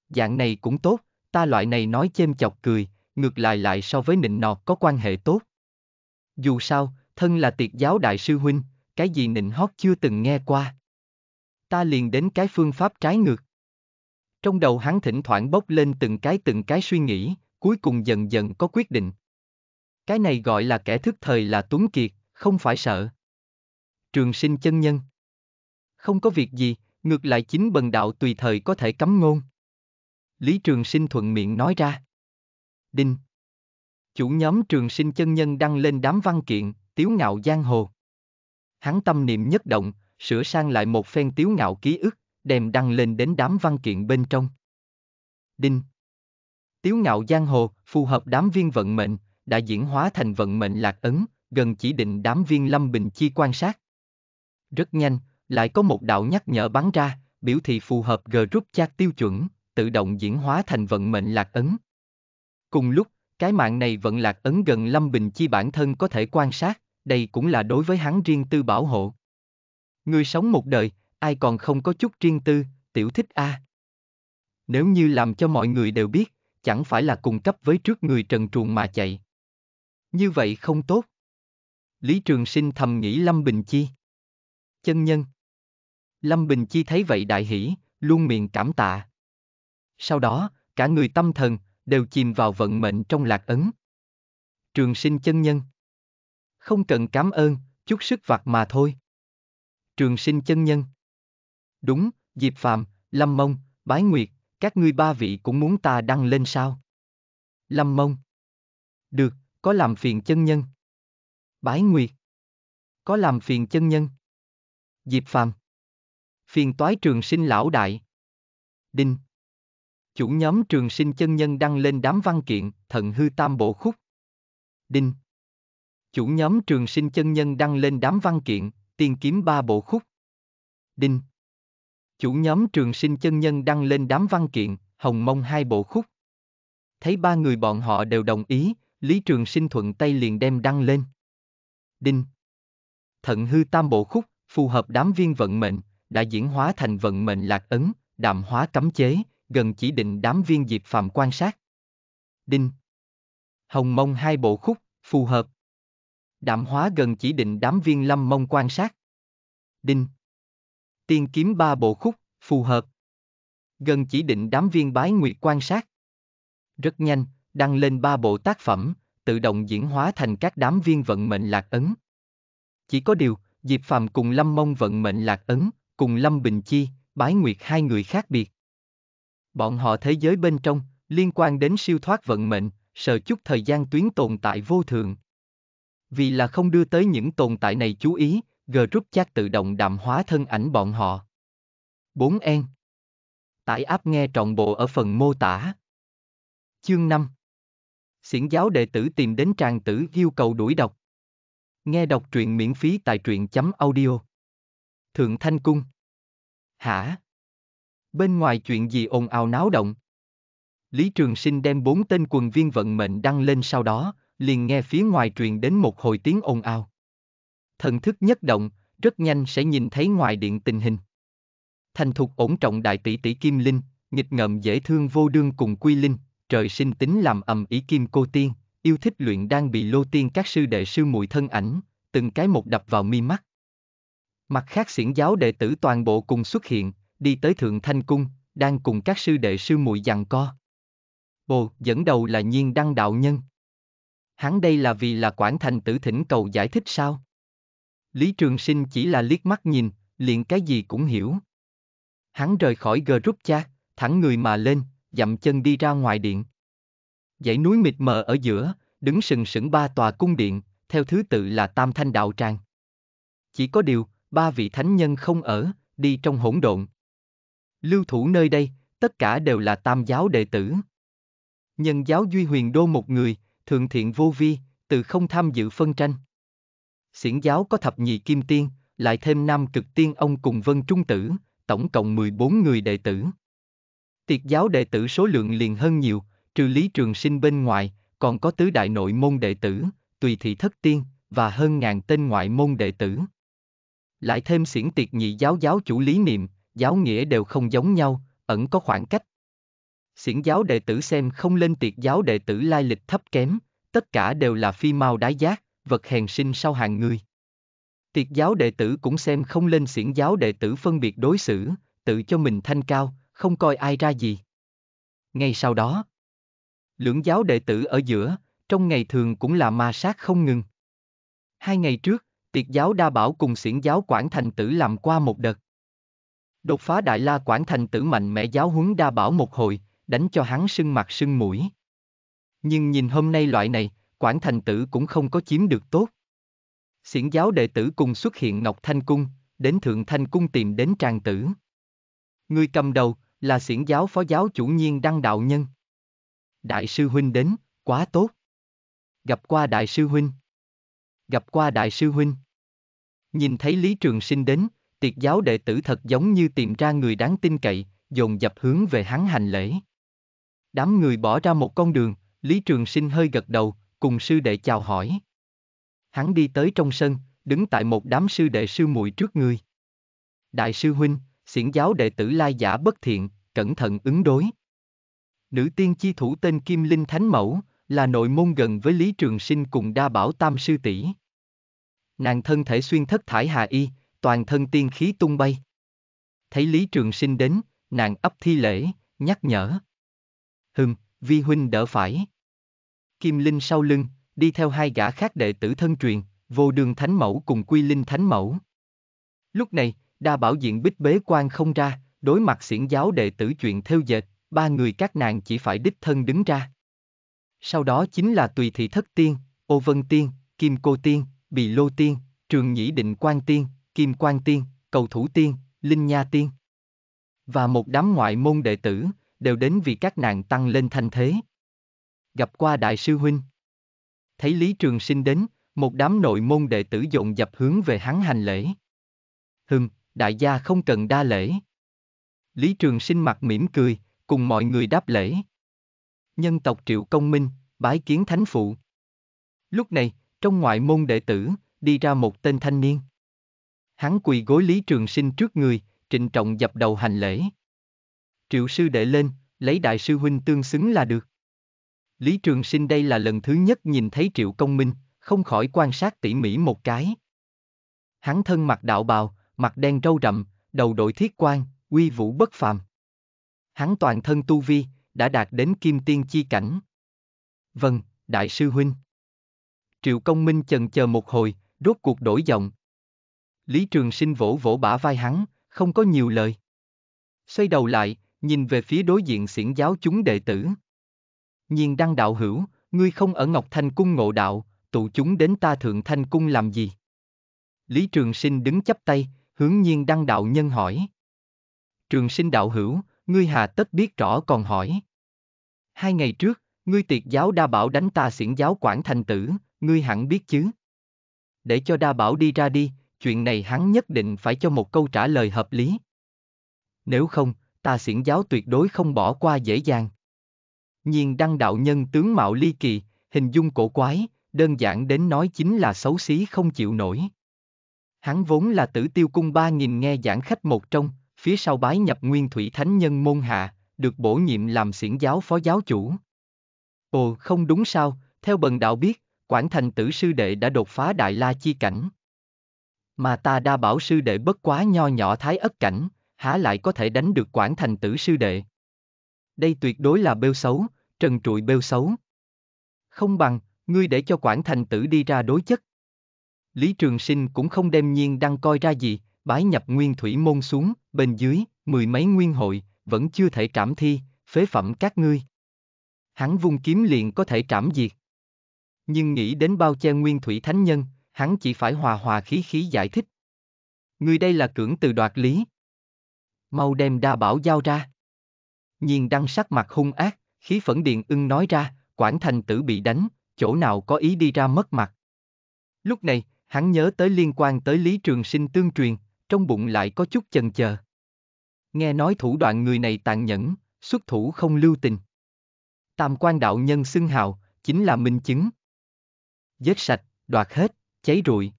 Dạng này cũng tốt, ta loại này nói chêm chọc cười, ngược lại lại so với nịnh nọt có quan hệ tốt dù sao, thân là tiệt giáo đại sư huynh, cái gì nịnh hót chưa từng nghe qua. Ta liền đến cái phương pháp trái ngược. Trong đầu hắn thỉnh thoảng bốc lên từng cái từng cái suy nghĩ, cuối cùng dần dần có quyết định. Cái này gọi là kẻ thức thời là tuấn kiệt, không phải sợ. Trường sinh chân nhân. Không có việc gì, ngược lại chính bần đạo tùy thời có thể cấm ngôn. Lý Trường Sinh thuận miệng nói ra. Đinh chủ nhóm trường sinh chân nhân đăng lên đám văn kiện, tiếu ngạo giang hồ. Hắn tâm niệm nhất động, sửa sang lại một phen tiếu ngạo ký ức, đem đăng lên đến đám văn kiện bên trong. Đinh Tiếu ngạo giang hồ, phù hợp đám viên vận mệnh, đã diễn hóa thành vận mệnh lạc ấn, gần chỉ định đám viên Lâm Bình Chi quan sát. Rất nhanh, lại có một đạo nhắc nhở bắn ra, biểu thị phù hợp group chat tiêu chuẩn, tự động diễn hóa thành vận mệnh lạc ấn. Cùng lúc, cái mạng này vận lạc ấn gần Lâm Bình Chi bản thân có thể quan sát, đây cũng là đối với hắn riêng tư bảo hộ. Người sống một đời, ai còn không có chút riêng tư, tiểu thích a. À. Nếu như làm cho mọi người đều biết, chẳng phải là cùng cấp với trước người trần truồng mà chạy. Như vậy không tốt. Lý Trường Sinh thầm nghĩ Lâm Bình Chi. Chân nhân. Lâm Bình Chi thấy vậy đại hỉ, luôn miệng cảm tạ. Sau đó, cả người tâm thần, đều chìm vào vận mệnh trong lạc ấn. Trường sinh chân nhân Không cần cảm ơn, chút sức vặt mà thôi. Trường sinh chân nhân Đúng, Diệp Phạm, Lâm Mông, Bái Nguyệt, các ngươi ba vị cũng muốn ta đăng lên sao? Lâm Mông Được, có làm phiền chân nhân. Bái Nguyệt Có làm phiền chân nhân. Diệp Phạm Phiền toái trường sinh lão đại. Đinh chủ nhóm trường sinh chân nhân đăng lên đám văn kiện, thận hư tam bộ khúc. Đinh. Chủ nhóm trường sinh chân nhân đăng lên đám văn kiện, tiên kiếm ba bộ khúc. Đinh. Chủ nhóm trường sinh chân nhân đăng lên đám văn kiện, hồng mông hai bộ khúc. Thấy ba người bọn họ đều đồng ý, Lý Trường Sinh thuận tay liền đem đăng lên. Đinh. Thận hư tam bộ khúc, phù hợp đám viên vận mệnh, đã diễn hóa thành vận mệnh lạc ấn, đạm hóa cấm chế, gần chỉ định đám viên Diệp Phạm quan sát. Đinh. Hồng mông hai bộ khúc, phù hợp. Đạm hóa gần chỉ định đám viên lâm mông quan sát. Đinh. Tiên kiếm ba bộ khúc, phù hợp. Gần chỉ định đám viên bái nguyệt quan sát. Rất nhanh, đăng lên ba bộ tác phẩm, tự động diễn hóa thành các đám viên vận mệnh lạc ấn. Chỉ có điều, Diệp phạm cùng Lâm Mông vận mệnh lạc ấn, cùng Lâm Bình Chi, bái nguyệt hai người khác biệt. Bọn họ thế giới bên trong, liên quan đến siêu thoát vận mệnh, sợ chút thời gian tuyến tồn tại vô thường. Vì là không đưa tới những tồn tại này chú ý, group chat tự động đạm hóa thân ảnh bọn họ. 4 en Tải áp nghe trọn bộ ở phần mô tả. Chương 5 Xiển giáo đệ tử tìm đến trang tử yêu cầu đuổi đọc. Nghe đọc truyện miễn phí tại truyện chấm audio. Thượng Thanh Cung Hả? bên ngoài chuyện gì ồn ào náo động. Lý Trường Sinh đem bốn tên quần viên vận mệnh đăng lên sau đó, liền nghe phía ngoài truyền đến một hồi tiếng ồn ào. Thần thức nhất động, rất nhanh sẽ nhìn thấy ngoài điện tình hình. Thành thục ổn trọng đại tỷ tỷ Kim Linh, nghịch ngợm dễ thương vô đương cùng Quy Linh, trời sinh tính làm ầm ý Kim Cô Tiên, yêu thích luyện đang bị lô tiên các sư đệ sư muội thân ảnh, từng cái một đập vào mi mắt. Mặt khác xiển giáo đệ tử toàn bộ cùng xuất hiện, đi tới Thượng Thanh Cung, đang cùng các sư đệ sư muội dặn co. Bồ dẫn đầu là nhiên đăng đạo nhân. Hắn đây là vì là quản Thành tử thỉnh cầu giải thích sao? Lý Trường Sinh chỉ là liếc mắt nhìn, liền cái gì cũng hiểu. Hắn rời khỏi gờ rút chat, thẳng người mà lên, dậm chân đi ra ngoài điện. Dãy núi mịt mờ ở giữa, đứng sừng sững ba tòa cung điện, theo thứ tự là Tam Thanh Đạo Tràng. Chỉ có điều, ba vị thánh nhân không ở, đi trong hỗn độn. Lưu thủ nơi đây, tất cả đều là tam giáo đệ tử. Nhân giáo Duy Huyền Đô một người, thượng thiện vô vi, từ không tham dự phân tranh. Xiển giáo có thập nhị kim tiên, lại thêm nam cực tiên ông cùng vân trung tử, tổng cộng 14 người đệ tử. Tiệt giáo đệ tử số lượng liền hơn nhiều, trừ lý trường sinh bên ngoài, còn có tứ đại nội môn đệ tử, tùy thị thất tiên, và hơn ngàn tên ngoại môn đệ tử. Lại thêm xiển tiệt nhị giáo giáo chủ lý niệm, giáo nghĩa đều không giống nhau, ẩn có khoảng cách. Xiển giáo đệ tử xem không lên tiệt giáo đệ tử lai lịch thấp kém, tất cả đều là phi mau đái giác, vật hèn sinh sau hàng người. Tiệt giáo đệ tử cũng xem không lên xiển giáo đệ tử phân biệt đối xử, tự cho mình thanh cao, không coi ai ra gì. Ngay sau đó, lưỡng giáo đệ tử ở giữa, trong ngày thường cũng là ma sát không ngừng. Hai ngày trước, tiệt giáo đa bảo cùng xiển giáo Quảng Thành Tử làm qua một đợt. Đột phá Đại La Quảng Thành tử mạnh mẽ giáo huấn đa bảo một hồi, đánh cho hắn sưng mặt sưng mũi. Nhưng nhìn hôm nay loại này, Quảng Thành tử cũng không có chiếm được tốt. Xiển giáo đệ tử cùng xuất hiện Ngọc Thanh Cung, đến Thượng Thanh Cung tìm đến Tràng Tử. Người cầm đầu là xiển giáo phó giáo chủ nhiên đăng đạo nhân. Đại sư Huynh đến, quá tốt. Gặp qua Đại sư Huynh. Gặp qua Đại sư Huynh. Nhìn thấy Lý Trường Sinh đến, tiệt giáo đệ tử thật giống như tìm ra người đáng tin cậy, dồn dập hướng về hắn hành lễ. Đám người bỏ ra một con đường, Lý Trường Sinh hơi gật đầu, cùng sư đệ chào hỏi. Hắn đi tới trong sân, đứng tại một đám sư đệ sư muội trước người. Đại sư huynh, xiển giáo đệ tử lai giả bất thiện, cẩn thận ứng đối. Nữ tiên chi thủ tên Kim Linh Thánh Mẫu, là nội môn gần với Lý Trường Sinh cùng đa bảo tam sư tỷ. Nàng thân thể xuyên thất thải hà y, toàn thân tiên khí tung bay. Thấy Lý Trường Sinh đến, nàng ấp thi lễ, nhắc nhở. Hừm, vi huynh đỡ phải. Kim Linh sau lưng, đi theo hai gã khác đệ tử thân truyền, vô đường thánh mẫu cùng quy linh thánh mẫu. Lúc này, đa bảo diện bích bế quan không ra, đối mặt xiển giáo đệ tử chuyện theo dệt, ba người các nàng chỉ phải đích thân đứng ra. Sau đó chính là tùy thị thất tiên, ô vân tiên, kim cô tiên, bì lô tiên, trường nhĩ định quan tiên, Kim Quang Tiên, Cầu Thủ Tiên, Linh Nha Tiên và một đám ngoại môn đệ tử đều đến vì các nàng tăng lên thanh thế. Gặp qua Đại sư Huynh Thấy Lý Trường Sinh đến, một đám nội môn đệ tử dồn dập hướng về hắn hành lễ. Hừm, đại gia không cần đa lễ. Lý Trường Sinh mặt mỉm cười, cùng mọi người đáp lễ. Nhân tộc Triệu Công Minh, bái kiến thánh phụ. Lúc này, trong ngoại môn đệ tử, đi ra một tên thanh niên. Hắn quỳ gối Lý Trường Sinh trước người, trịnh trọng dập đầu hành lễ. Triệu sư đệ lên, lấy đại sư huynh tương xứng là được. Lý Trường Sinh đây là lần thứ nhất nhìn thấy Triệu Công Minh, không khỏi quan sát tỉ mỉ một cái. Hắn thân mặc đạo bào, mặt đen râu rậm, đầu đội thiết quan, uy vũ bất phàm. Hắn toàn thân tu vi, đã đạt đến kim tiên chi cảnh. Vâng, đại sư huynh. Triệu Công Minh chần chờ một hồi, rốt cuộc đổi giọng, Lý Trường Sinh vỗ vỗ bả vai hắn, không có nhiều lời. Xoay đầu lại, nhìn về phía đối diện xiển giáo chúng đệ tử. Nhiên đăng đạo hữu, ngươi không ở Ngọc Thanh Cung ngộ đạo, tụ chúng đến ta Thượng Thanh Cung làm gì? Lý Trường Sinh đứng chắp tay, hướng nhiên đăng đạo nhân hỏi. Trường Sinh đạo hữu, ngươi hà tất biết rõ còn hỏi. Hai ngày trước, ngươi tiệt giáo đa bảo đánh ta xiển giáo quản thành tử, ngươi hẳn biết chứ. Để cho đa bảo đi ra đi, chuyện này hắn nhất định phải cho một câu trả lời hợp lý. Nếu không, ta xiển giáo tuyệt đối không bỏ qua dễ dàng. Nhiên đăng đạo nhân tướng mạo ly kỳ, hình dung cổ quái, đơn giản đến nói chính là xấu xí không chịu nổi. Hắn vốn là tử tiêu cung ba nghìn nghe giảng khách một trong, phía sau bái nhập nguyên thủy thánh nhân môn hạ, được bổ nhiệm làm xiển giáo phó giáo chủ. Ồ không đúng sao, theo bần đạo biết, Quảng Thành tử sư đệ đã đột phá Đại La Chi Cảnh. Mà ta đa bảo sư đệ bất quá nho nhỏ thái ất cảnh, há lại có thể đánh được quản thành tử sư đệ. Đây tuyệt đối là bêu xấu, trần trụi bêu xấu. Không bằng, ngươi để cho quản thành tử đi ra đối chất. Lý Trường Sinh cũng không đem nhiên đăng coi ra gì, bái nhập nguyên thủy môn xuống, bên dưới, mười mấy nguyên hội, vẫn chưa thể trảm thi, phế phẩm các ngươi. Hắn vung kiếm liền có thể trảm diệt. Nhưng nghĩ đến bao che nguyên thủy thánh nhân, hắn chỉ phải hòa hòa khí khí giải thích. Người đây là cưỡng từ đoạt lý. Mau đem đa bảo giao ra. Nhiên đăng sắc mặt hung ác, khí phẫn điện ưng nói ra, quản thành tử bị đánh, chỗ nào có ý đi ra mất mặt. Lúc này, hắn nhớ tới liên quan tới Lý Trường Sinh tương truyền, trong bụng lại có chút chần chờ. Nghe nói thủ đoạn người này tàn nhẫn, xuất thủ không lưu tình. Tam quan đạo nhân xưng hào, chính là minh chứng. Giết sạch, đoạt hết cháy rụi.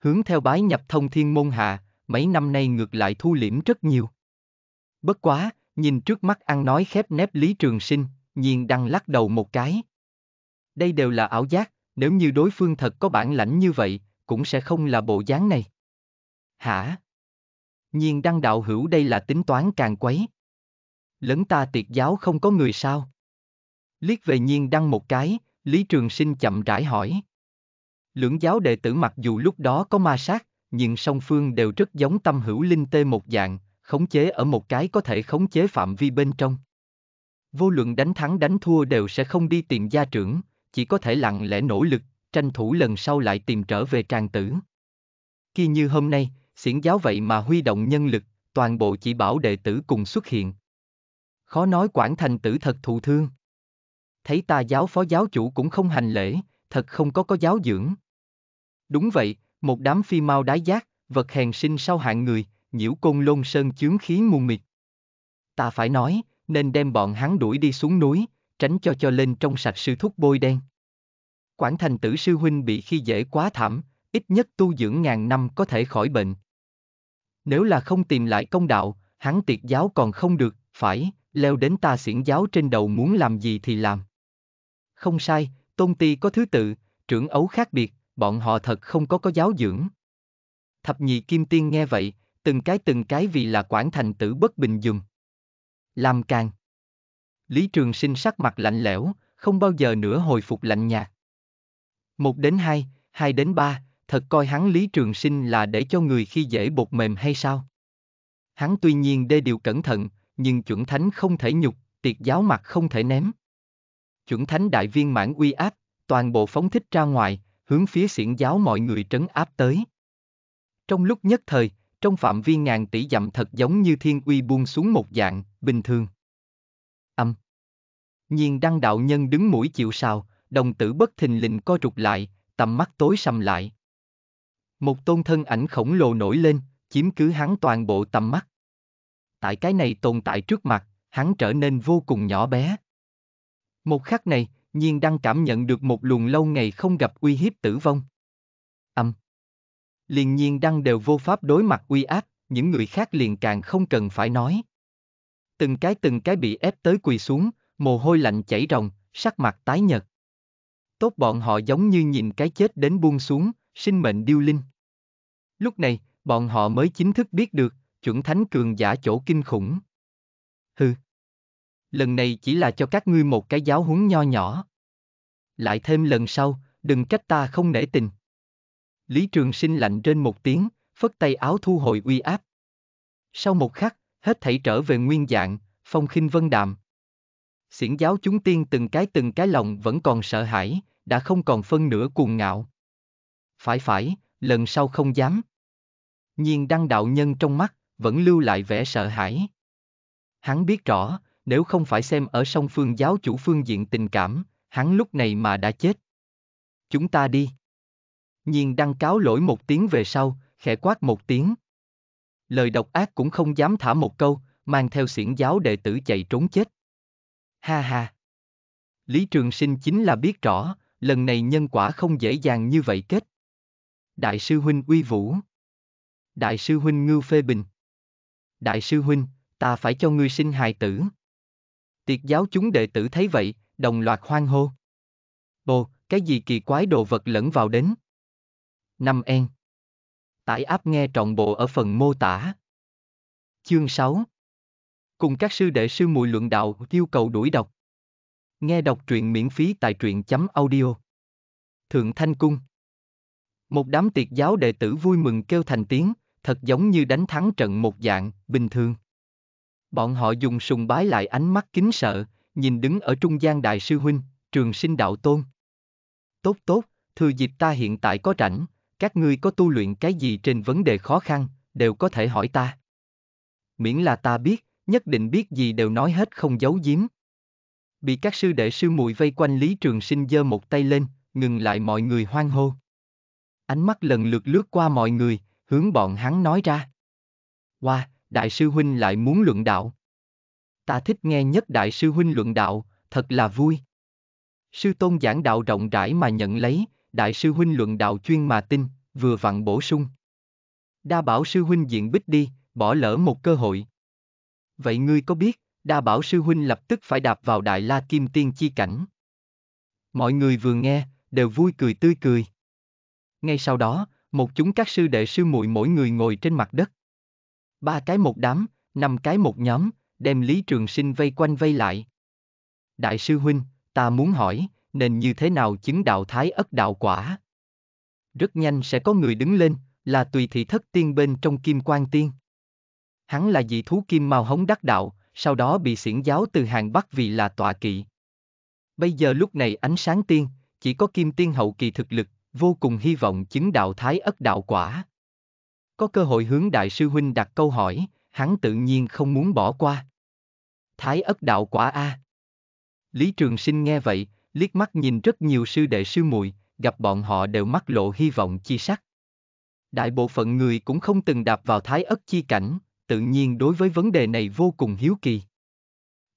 Hướng theo bái nhập thông thiên môn hạ, mấy năm nay ngược lại thu liễm rất nhiều. Bất quá, nhìn trước mắt ăn nói khép nép Lý Trường Sinh, nhiên đăng lắc đầu một cái. Đây đều là ảo giác, nếu như đối phương thật có bản lãnh như vậy, cũng sẽ không là bộ dáng này. Hả? Nhiên đăng đạo hữu đây là tính toán càng quấy. Lấn ta tiệt giáo không có người sao? Liếc về nhiên đăng một cái, Lý Trường Sinh chậm rãi hỏi. Lưỡng giáo đệ tử mặc dù lúc đó có ma sát, nhưng song phương đều rất giống tâm hữu linh tê một dạng, khống chế ở một cái có thể khống chế phạm vi bên trong. Vô luận đánh thắng đánh thua đều sẽ không đi tìm gia trưởng, chỉ có thể lặng lẽ nỗ lực, tranh thủ lần sau lại tìm trở về tràng tử. Khi như hôm nay, xiển giáo vậy mà huy động nhân lực, toàn bộ chỉ bảo đệ tử cùng xuất hiện. Khó nói quản thành tử thật thụ thương. Thấy ta giáo phó giáo chủ cũng không hành lễ, thật không có có giáo dưỡng. Đúng vậy, một đám phi mau đái giác, vật hèn sinh sau hạng người, nhiễu côn lôn sơn chướng khí mù mịt. Ta phải nói, nên đem bọn hắn đuổi đi xuống núi, tránh cho cho lên trong sạch sư thúc bôi đen. Quản thành tử sư huynh bị khi dễ quá thảm, ít nhất tu dưỡng ngàn năm có thể khỏi bệnh. Nếu là không tìm lại công đạo, hắn tiệt giáo còn không được, phải, leo đến ta xiển giáo trên đầu muốn làm gì thì làm. Không sai, tôn ti có thứ tự, trưởng ấu khác biệt, bọn họ thật không có có giáo dưỡng. Thập nhị kim tiên nghe vậy, từng cái từng cái vì là quản thành tử bất bình dùng. Làm càng. Lý Trường Sinh sắc mặt lạnh lẽo, không bao giờ nữa hồi phục lạnh nhạt. Một đến hai, hai đến ba, thật coi hắn Lý Trường Sinh là để cho người khi dễ bột mềm hay sao? Hắn tuy nhiên đê điều cẩn thận, nhưng chuẩn thánh không thể nhục, tiệt giáo mặt không thể ném. Chuẩn thánh đại viên mãn uy áp, toàn bộ phóng thích ra ngoài, hướng phía xiển giáo mọi người trấn áp tới. Trong lúc nhất thời, trong phạm vi ngàn tỷ dặm thật giống như thiên uy buông xuống một dạng, bình thường. Âm. Nhiên đăng đạo nhân đứng mũi chịu sào, đồng tử bất thình lình co rụt lại, tầm mắt tối sầm lại. Một tôn thân ảnh khổng lồ nổi lên, chiếm cứ hắn toàn bộ tầm mắt. Tại cái này tồn tại trước mặt, hắn trở nên vô cùng nhỏ bé. Một khắc này, nhiên đang cảm nhận được một luồng lâu ngày không gặp uy hiếp tử vong. Âm. Liền nhiên đang đều vô pháp đối mặt uy áp, những người khác liền càng không cần phải nói. Từng cái từng cái bị ép tới quỳ xuống, mồ hôi lạnh chảy ròng, sắc mặt tái nhợt. Tốt bọn họ giống như nhìn cái chết đến buông xuống, sinh mệnh điêu linh. Lúc này, bọn họ mới chính thức biết được, chuẩn thánh cường giả chỗ kinh khủng. Hừ lần này chỉ là cho các ngươi một cái giáo huấn nho nhỏ. Lại thêm lần sau, đừng trách ta không nể tình. Lý Trường Sinh lạnh trên một tiếng, phất tay áo thu hồi uy áp. Sau một khắc, hết thảy trở về nguyên dạng, phong khinh vân đạm. Xiển giáo chúng tiên từng cái từng cái lòng vẫn còn sợ hãi, đã không còn phân nửa cuồng ngạo. Phải phải, lần sau không dám. Nhiên đăng đạo nhân trong mắt, vẫn lưu lại vẻ sợ hãi. Hắn biết rõ, nếu không phải xem ở song phương giáo chủ phương diện tình cảm, hắn lúc này mà đã chết. Chúng ta đi. Nhiên đăng cáo lỗi một tiếng về sau, khẽ quát một tiếng. Lời độc ác cũng không dám thả một câu, mang theo xiển giáo đệ tử chạy trốn chết. Ha ha. Lý Trường Sinh chính là biết rõ, lần này nhân quả không dễ dàng như vậy kết. Đại sư huynh uy vũ. Đại sư huynh ngưu phê bình. Đại sư huynh, ta phải cho ngươi sinh hài tử. Tiệt giáo chúng đệ tử thấy vậy, đồng loạt hoang hô. Bồ, cái gì kỳ quái đồ vật lẫn vào đến? Năm En Tải áp nghe trọn bộ ở phần mô tả. Chương 6 Cùng các sư đệ sư mùi luận đạo yêu cầu đuổi đọc. Nghe đọc truyện miễn phí tại truyện chấm audio. Thượng Thanh Cung Một đám tiệt giáo đệ tử vui mừng kêu thành tiếng, thật giống như đánh thắng trận một dạng, bình thường. Bọn họ dùng sùng bái lại ánh mắt kính sợ, nhìn đứng ở trung gian đại sư huynh, trường sinh đạo tôn. Tốt tốt, thừa dịp ta hiện tại có rảnh, các ngươi có tu luyện cái gì trên vấn đề khó khăn, đều có thể hỏi ta. Miễn là ta biết, nhất định biết gì đều nói hết không giấu giếm. Bị các sư đệ sư muội vây quanh Lý Trường Sinh giơ một tay lên, ngừng lại mọi người hoang hô. Ánh mắt lần lượt lướt qua mọi người, hướng bọn hắn nói ra. qua wow, đại sư huynh lại muốn luận đạo. Ta thích nghe nhất đại sư huynh luận đạo, thật là vui. Sư tôn giảng đạo rộng rãi mà nhận lấy, đại sư huynh luận đạo chuyên mà tin, vừa vặn bổ sung. Đa bảo sư huynh diện bích đi, bỏ lỡ một cơ hội. Vậy ngươi có biết, đa bảo sư huynh lập tức phải đạp vào đại la kim tiên chi cảnh. Mọi người vừa nghe, đều vui cười tươi cười. Ngay sau đó, một chúng các sư đệ sư muội mỗi người ngồi trên mặt đất ba cái một đám, năm cái một nhóm, đem Lý Trường Sinh vây quanh vây lại. Đại sư Huynh, ta muốn hỏi, nên như thế nào chứng đạo thái ất đạo quả? Rất nhanh sẽ có người đứng lên, là tùy thị thất tiên bên trong kim quan tiên. Hắn là dị thú kim màu hống đắc đạo, sau đó bị xiển giáo từ hàng Bắc vì là tọa kỵ. Bây giờ lúc này ánh sáng tiên, chỉ có kim tiên hậu kỳ thực lực, vô cùng hy vọng chứng đạo thái ất đạo quả có cơ hội hướng đại sư huynh đặt câu hỏi, hắn tự nhiên không muốn bỏ qua. Thái ất đạo quả A. Lý Trường Sinh nghe vậy, liếc mắt nhìn rất nhiều sư đệ sư muội, gặp bọn họ đều mắt lộ hy vọng chi sắc. Đại bộ phận người cũng không từng đạp vào thái ất chi cảnh, tự nhiên đối với vấn đề này vô cùng hiếu kỳ.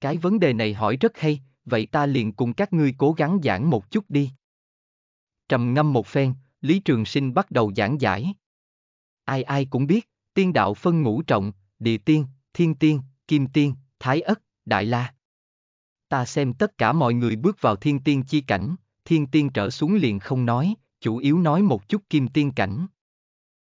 Cái vấn đề này hỏi rất hay, vậy ta liền cùng các ngươi cố gắng giảng một chút đi. Trầm ngâm một phen, Lý Trường Sinh bắt đầu giảng giải ai ai cũng biết, tiên đạo phân ngũ trọng, địa tiên, thiên tiên, kim tiên, thái ất, đại la. Ta xem tất cả mọi người bước vào thiên tiên chi cảnh, thiên tiên trở xuống liền không nói, chủ yếu nói một chút kim tiên cảnh.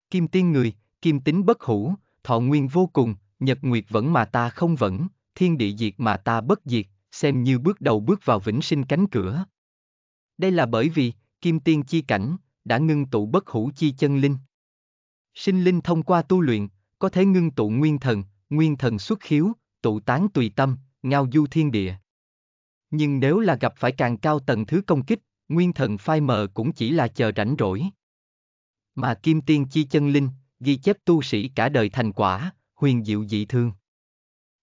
Kim tiên người, kim tính bất hủ, thọ nguyên vô cùng, nhật nguyệt vẫn mà ta không vẫn, thiên địa diệt mà ta bất diệt, xem như bước đầu bước vào vĩnh sinh cánh cửa. Đây là bởi vì, kim tiên chi cảnh, đã ngưng tụ bất hủ chi chân linh. Sinh linh thông qua tu luyện, có thể ngưng tụ nguyên thần, nguyên thần xuất khiếu, tụ tán tùy tâm, ngao du thiên địa. Nhưng nếu là gặp phải càng cao tầng thứ công kích, nguyên thần phai mờ cũng chỉ là chờ rảnh rỗi. Mà kim tiên chi chân linh, ghi chép tu sĩ cả đời thành quả, huyền diệu dị thương.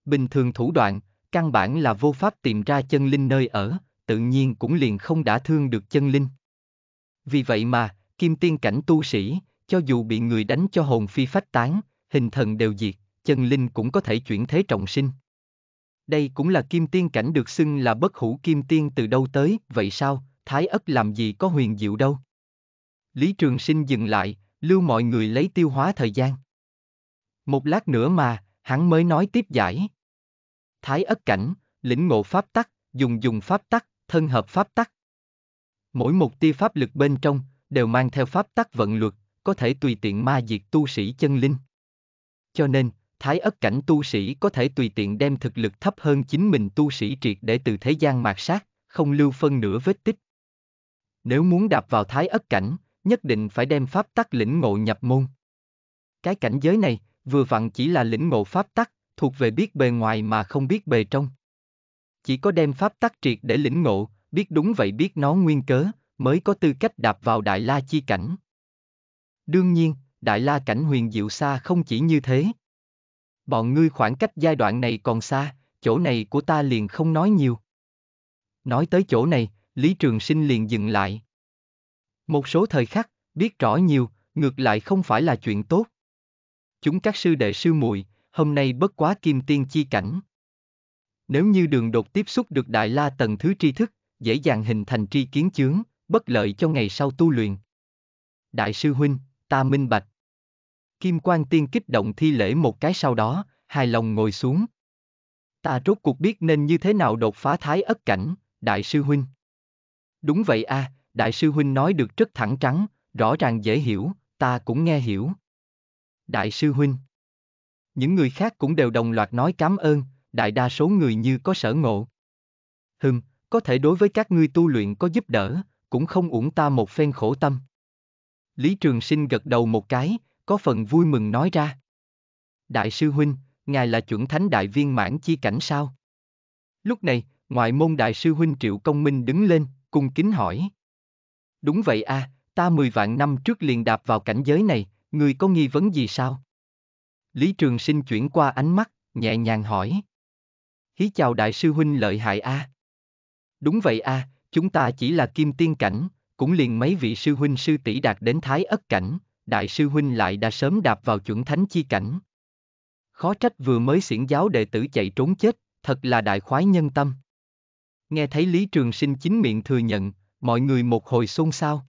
Bình thường thủ đoạn, căn bản là vô pháp tìm ra chân linh nơi ở, tự nhiên cũng liền không đã thương được chân linh. Vì vậy mà, kim tiên cảnh tu sĩ, cho dù bị người đánh cho hồn phi phách tán, hình thần đều diệt, chân linh cũng có thể chuyển thế trọng sinh. Đây cũng là kim tiên cảnh được xưng là bất hủ kim tiên từ đâu tới, vậy sao, thái ất làm gì có huyền diệu đâu. Lý Trường Sinh dừng lại, lưu mọi người lấy tiêu hóa thời gian. Một lát nữa mà, hắn mới nói tiếp giải. Thái ất cảnh, lĩnh ngộ pháp tắc, dùng dùng pháp tắc, thân hợp pháp tắc. Mỗi một tia pháp lực bên trong, đều mang theo pháp tắc vận luật, có thể tùy tiện ma diệt tu sĩ chân linh. Cho nên, thái ất cảnh tu sĩ có thể tùy tiện đem thực lực thấp hơn chính mình tu sĩ triệt để từ thế gian mạt sát, không lưu phân nửa vết tích. Nếu muốn đạp vào thái ất cảnh, nhất định phải đem pháp tắc lĩnh ngộ nhập môn. Cái cảnh giới này, vừa vặn chỉ là lĩnh ngộ pháp tắc, thuộc về biết bề ngoài mà không biết bề trong. Chỉ có đem pháp tắc triệt để lĩnh ngộ, biết đúng vậy biết nó nguyên cớ, mới có tư cách đạp vào đại la chi cảnh. Đương nhiên, Đại La Cảnh huyền diệu xa không chỉ như thế. Bọn ngươi khoảng cách giai đoạn này còn xa, chỗ này của ta liền không nói nhiều. Nói tới chỗ này, Lý Trường Sinh liền dừng lại. Một số thời khắc, biết rõ nhiều, ngược lại không phải là chuyện tốt. Chúng các sư đệ sư muội, hôm nay bất quá kim tiên chi cảnh. Nếu như đường đột tiếp xúc được đại la tầng thứ tri thức, dễ dàng hình thành tri kiến chướng, bất lợi cho ngày sau tu luyện. Đại sư huynh, ta minh bạch. Kim Quang Tiên kích động thi lễ một cái sau đó, hài lòng ngồi xuống. Ta rốt cuộc biết nên như thế nào đột phá thái ất cảnh, Đại sư Huynh. Đúng vậy a, à, Đại sư Huynh nói được rất thẳng trắng, rõ ràng dễ hiểu, ta cũng nghe hiểu. Đại sư Huynh Những người khác cũng đều đồng loạt nói cảm ơn, đại đa số người như có sở ngộ. Hừm, có thể đối với các ngươi tu luyện có giúp đỡ, cũng không uổng ta một phen khổ tâm. Lý Trường Sinh gật đầu một cái, có phần vui mừng nói ra. Đại sư Huynh, ngài là chuẩn thánh đại viên mãn chi cảnh sao? Lúc này, ngoại môn đại sư Huynh Triệu Công Minh đứng lên, cung kính hỏi. Đúng vậy a, à, ta mười vạn năm trước liền đạp vào cảnh giới này, người có nghi vấn gì sao? Lý Trường Sinh chuyển qua ánh mắt, nhẹ nhàng hỏi. Hí chào đại sư Huynh lợi hại a. À? Đúng vậy a, à, chúng ta chỉ là kim tiên cảnh, cũng liền mấy vị sư huynh sư tỷ đạt đến thái ất cảnh, đại sư huynh lại đã sớm đạp vào chuẩn thánh chi cảnh. Khó trách vừa mới xiển giáo đệ tử chạy trốn chết, thật là đại khoái nhân tâm. Nghe thấy Lý Trường Sinh chính miệng thừa nhận, mọi người một hồi xôn xao.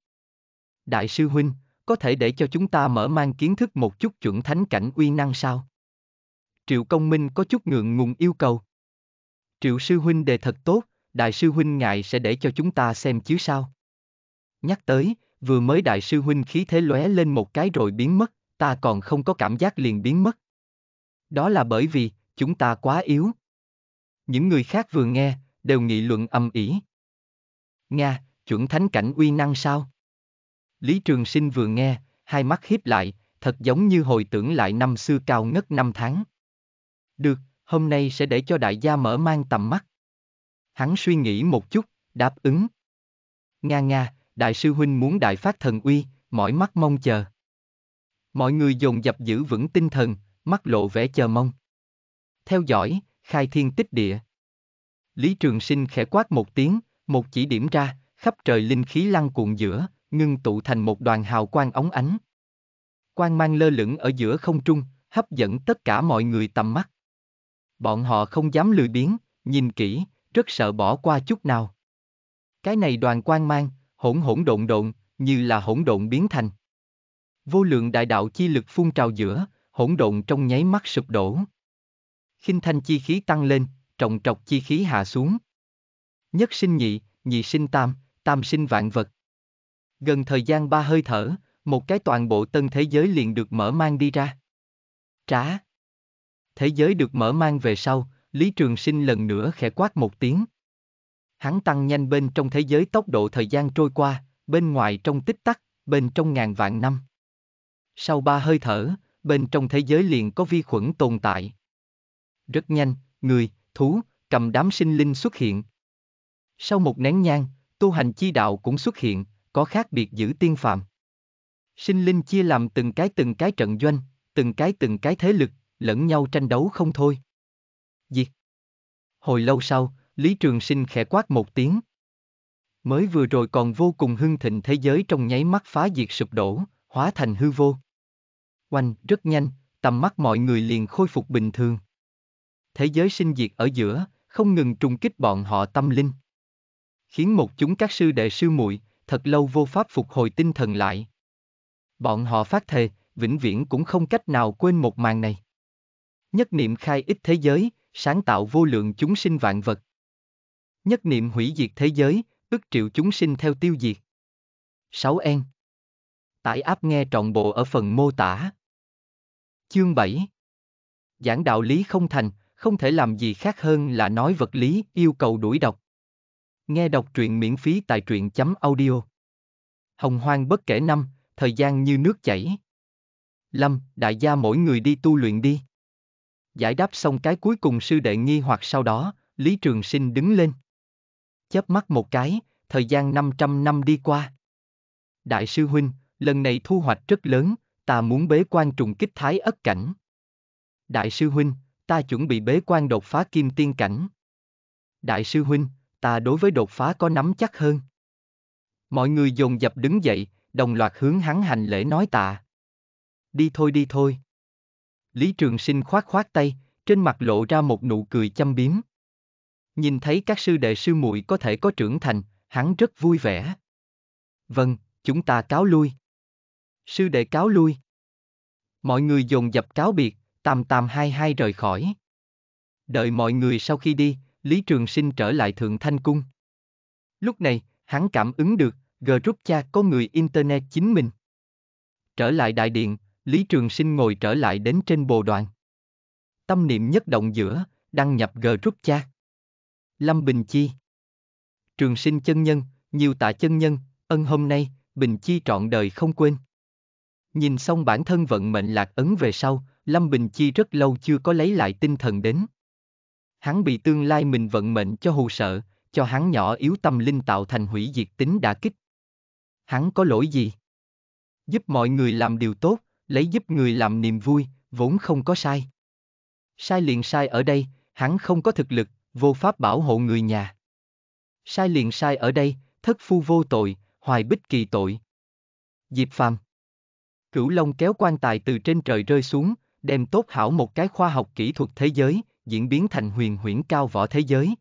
Đại sư huynh, có thể để cho chúng ta mở mang kiến thức một chút chuẩn thánh cảnh uy năng sao? Triệu Công Minh có chút ngượng ngùng yêu cầu. Triệu sư huynh đề thật tốt, đại sư huynh ngài sẽ để cho chúng ta xem chứ sao? Nhắc tới, vừa mới đại sư huynh khí thế lóe lên một cái rồi biến mất, ta còn không có cảm giác liền biến mất. Đó là bởi vì, chúng ta quá yếu. Những người khác vừa nghe, đều nghị luận âm ỉ. Nga, chuẩn thánh cảnh uy năng sao? Lý Trường Sinh vừa nghe, hai mắt hiếp lại, thật giống như hồi tưởng lại năm xưa cao ngất năm tháng. Được, hôm nay sẽ để cho đại gia mở mang tầm mắt. Hắn suy nghĩ một chút, đáp ứng. Nga nga, đại sư huynh muốn đại phát thần uy, mỏi mắt mong chờ. Mọi người dồn dập giữ vững tinh thần, mắt lộ vẻ chờ mong. Theo dõi, khai thiên tích địa. Lý Trường Sinh khẽ quát một tiếng, một chỉ điểm ra, khắp trời linh khí lăn cuộn giữa, ngưng tụ thành một đoàn hào quang óng ánh. Quang mang lơ lửng ở giữa không trung, hấp dẫn tất cả mọi người tầm mắt. Bọn họ không dám lười biếng, nhìn kỹ, rất sợ bỏ qua chút nào. Cái này đoàn quang mang, hỗn hỗn độn độn, như là hỗn độn biến thành. Vô lượng đại đạo chi lực phun trào giữa, hỗn độn trong nháy mắt sụp đổ. Khinh thanh chi khí tăng lên, trọng trọc chi khí hạ xuống. Nhất sinh nhị, nhị sinh tam, tam sinh vạn vật. Gần thời gian ba hơi thở, một cái toàn bộ tân thế giới liền được mở mang đi ra. Trá. Thế giới được mở mang về sau, Lý Trường Sinh lần nữa khẽ quát một tiếng. Hắn tăng nhanh bên trong thế giới tốc độ thời gian trôi qua, bên ngoài trong tích tắc, bên trong ngàn vạn năm. Sau ba hơi thở, bên trong thế giới liền có vi khuẩn tồn tại. Rất nhanh, người, thú, cầm đám sinh linh xuất hiện. Sau một nén nhang, tu hành chi đạo cũng xuất hiện, có khác biệt giữ tiên phạm. Sinh linh chia làm từng cái từng cái trận doanh, từng cái từng cái thế lực, lẫn nhau tranh đấu không thôi. Diệt. Hồi lâu sau, Lý Trường Sinh khẽ quát một tiếng. Mới vừa rồi còn vô cùng hưng thịnh thế giới trong nháy mắt phá diệt sụp đổ, hóa thành hư vô. Oanh, rất nhanh, tầm mắt mọi người liền khôi phục bình thường. Thế giới sinh diệt ở giữa, không ngừng trùng kích bọn họ tâm linh. Khiến một chúng các sư đệ sư muội thật lâu vô pháp phục hồi tinh thần lại. Bọn họ phát thề, vĩnh viễn cũng không cách nào quên một màn này. Nhất niệm khai ích thế giới, sáng tạo vô lượng chúng sinh vạn vật nhất niệm hủy diệt thế giới, ức triệu chúng sinh theo tiêu diệt. 6 en Tải áp nghe trọn bộ ở phần mô tả. Chương 7 Giảng đạo lý không thành, không thể làm gì khác hơn là nói vật lý yêu cầu đuổi đọc. Nghe đọc truyện miễn phí tại truyện chấm audio. Hồng hoang bất kể năm, thời gian như nước chảy. Lâm, đại gia mỗi người đi tu luyện đi. Giải đáp xong cái cuối cùng sư đệ nghi hoặc sau đó, Lý Trường Sinh đứng lên chớp mắt một cái, thời gian 500 năm đi qua. Đại sư Huynh, lần này thu hoạch rất lớn, ta muốn bế quan trùng kích thái ất cảnh. Đại sư Huynh, ta chuẩn bị bế quan đột phá kim tiên cảnh. Đại sư Huynh, ta đối với đột phá có nắm chắc hơn. Mọi người dồn dập đứng dậy, đồng loạt hướng hắn hành lễ nói tạ. Đi thôi đi thôi. Lý Trường Sinh khoát khoát tay, trên mặt lộ ra một nụ cười chăm biếm nhìn thấy các sư đệ sư muội có thể có trưởng thành, hắn rất vui vẻ. Vâng, chúng ta cáo lui. Sư đệ cáo lui. Mọi người dồn dập cáo biệt, tàm tàm hai hai rời khỏi. Đợi mọi người sau khi đi, Lý Trường Sinh trở lại Thượng Thanh Cung. Lúc này, hắn cảm ứng được, group cha có người Internet chính mình. Trở lại đại điện, Lý Trường Sinh ngồi trở lại đến trên bồ đoàn. Tâm niệm nhất động giữa, đăng nhập group chat. Lâm Bình Chi. Trường sinh chân nhân, nhiều tạ chân nhân, ân hôm nay, Bình Chi trọn đời không quên. Nhìn xong bản thân vận mệnh lạc ấn về sau, Lâm Bình Chi rất lâu chưa có lấy lại tinh thần đến. Hắn bị tương lai mình vận mệnh cho hù sợ, cho hắn nhỏ yếu tâm linh tạo thành hủy diệt tính đã kích. Hắn có lỗi gì? Giúp mọi người làm điều tốt, lấy giúp người làm niềm vui, vốn không có sai. Sai liền sai ở đây, hắn không có thực lực, vô pháp bảo hộ người nhà. Sai liền sai ở đây, thất phu vô tội, hoài bích kỳ tội. Diệp Phàm Cửu Long kéo quan tài từ trên trời rơi xuống, đem tốt hảo một cái khoa học kỹ thuật thế giới, diễn biến thành huyền huyễn cao võ thế giới.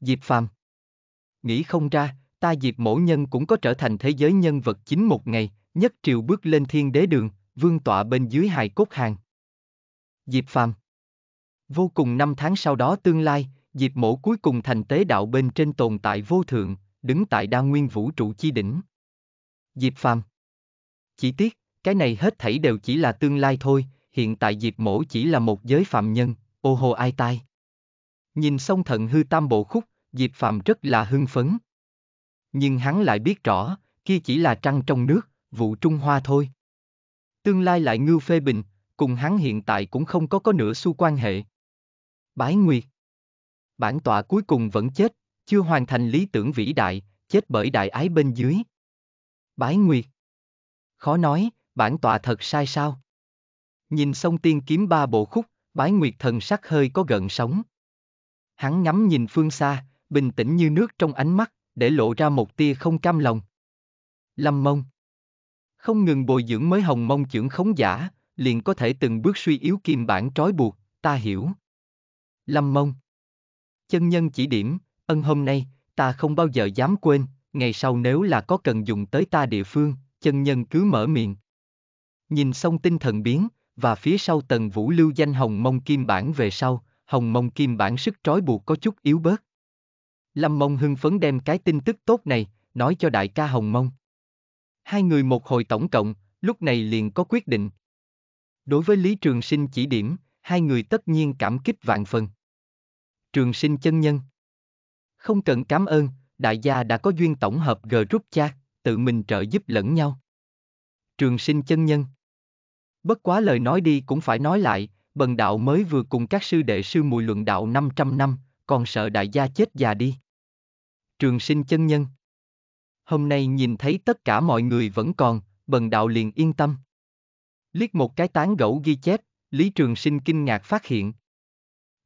Diệp Phàm Nghĩ không ra, ta Diệp mẫu nhân cũng có trở thành thế giới nhân vật chính một ngày, nhất triều bước lên thiên đế đường, vương tọa bên dưới hài cốt hàng. Diệp Phàm Vô cùng năm tháng sau đó tương lai, Diệp mổ cuối cùng thành tế đạo bên trên tồn tại vô thượng, đứng tại đa nguyên vũ trụ chi đỉnh. Diệp phàm. Chỉ tiếc, cái này hết thảy đều chỉ là tương lai thôi, hiện tại Diệp mổ chỉ là một giới phạm nhân, ô hô ai tai. Nhìn xong thận hư tam bộ khúc, Diệp phàm rất là hưng phấn. Nhưng hắn lại biết rõ, kia chỉ là trăng trong nước, vụ trung hoa thôi. Tương lai lại ngưu phê bình, cùng hắn hiện tại cũng không có có nửa xu quan hệ. Bái Nguyệt bản tọa cuối cùng vẫn chết, chưa hoàn thành lý tưởng vĩ đại, chết bởi đại ái bên dưới. Bái Nguyệt Khó nói, bản tọa thật sai sao? Nhìn sông tiên kiếm ba bộ khúc, bái Nguyệt thần sắc hơi có gần sóng. Hắn ngắm nhìn phương xa, bình tĩnh như nước trong ánh mắt, để lộ ra một tia không cam lòng. Lâm mông Không ngừng bồi dưỡng mới hồng mông trưởng khống giả, liền có thể từng bước suy yếu kim bản trói buộc, ta hiểu. Lâm mông chân nhân chỉ điểm, ân hôm nay, ta không bao giờ dám quên, ngày sau nếu là có cần dùng tới ta địa phương, chân nhân cứ mở miệng. Nhìn xong tinh thần biến, và phía sau tần vũ lưu danh hồng mông kim bản về sau, hồng mông kim bản sức trói buộc có chút yếu bớt. Lâm mông hưng phấn đem cái tin tức tốt này, nói cho đại ca hồng mông. Hai người một hồi tổng cộng, lúc này liền có quyết định. Đối với Lý Trường Sinh chỉ điểm, hai người tất nhiên cảm kích vạn phần trường sinh chân nhân. Không cần cảm ơn, đại gia đã có duyên tổng hợp group cha, tự mình trợ giúp lẫn nhau. Trường sinh chân nhân. Bất quá lời nói đi cũng phải nói lại, bần đạo mới vừa cùng các sư đệ sư mùi luận đạo 500 năm, còn sợ đại gia chết già đi. Trường sinh chân nhân. Hôm nay nhìn thấy tất cả mọi người vẫn còn, bần đạo liền yên tâm. Liết một cái tán gẫu ghi chép, Lý Trường Sinh kinh ngạc phát hiện,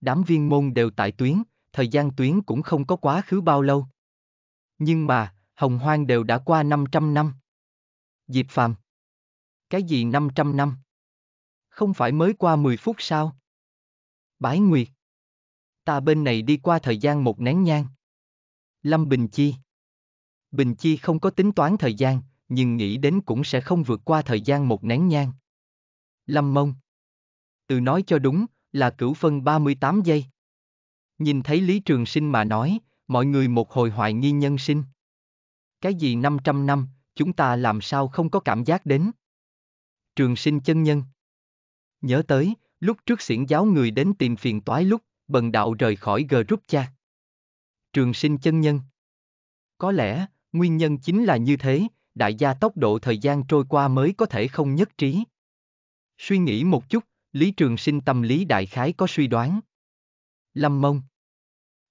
đám viên môn đều tại tuyến, thời gian tuyến cũng không có quá khứ bao lâu. Nhưng mà, hồng hoang đều đã qua 500 năm. Diệp Phàm. Cái gì 500 năm? Không phải mới qua 10 phút sao? Bái Nguyệt. Ta bên này đi qua thời gian một nén nhang. Lâm Bình Chi. Bình Chi không có tính toán thời gian, nhưng nghĩ đến cũng sẽ không vượt qua thời gian một nén nhang. Lâm Mông. Từ nói cho đúng, là cửu phân 38 giây. Nhìn thấy Lý Trường Sinh mà nói, mọi người một hồi hoài nghi nhân sinh. Cái gì 500 năm, chúng ta làm sao không có cảm giác đến? Trường Sinh chân nhân. Nhớ tới, lúc trước xiển giáo người đến tìm phiền toái lúc, bần đạo rời khỏi group cha. Trường Sinh chân nhân. Có lẽ, nguyên nhân chính là như thế, đại gia tốc độ thời gian trôi qua mới có thể không nhất trí. Suy nghĩ một chút, Lý Trường Sinh tâm lý đại khái có suy đoán. Lâm Mông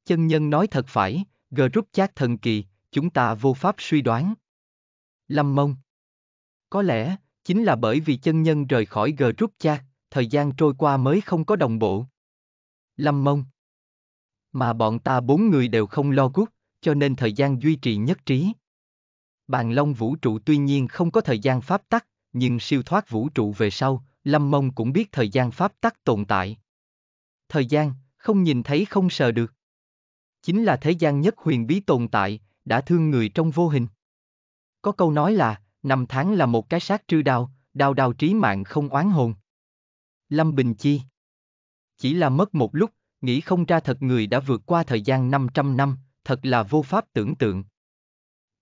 Chân nhân nói thật phải, gờ group chát thần kỳ, chúng ta vô pháp suy đoán. Lâm Mông Có lẽ, chính là bởi vì chân nhân rời khỏi gờ group chát, thời gian trôi qua mới không có đồng bộ. Lâm Mông Mà bọn ta bốn người đều không lo gút, cho nên thời gian duy trì nhất trí. Bàn long vũ trụ tuy nhiên không có thời gian pháp tắc, nhưng siêu thoát vũ trụ về sau, Lâm Mông cũng biết thời gian pháp tắc tồn tại. Thời gian, không nhìn thấy không sờ được. Chính là thế gian nhất huyền bí tồn tại, đã thương người trong vô hình. Có câu nói là, năm tháng là một cái sát trư đao, đao đao trí mạng không oán hồn. Lâm Bình Chi Chỉ là mất một lúc, nghĩ không ra thật người đã vượt qua thời gian 500 năm, thật là vô pháp tưởng tượng.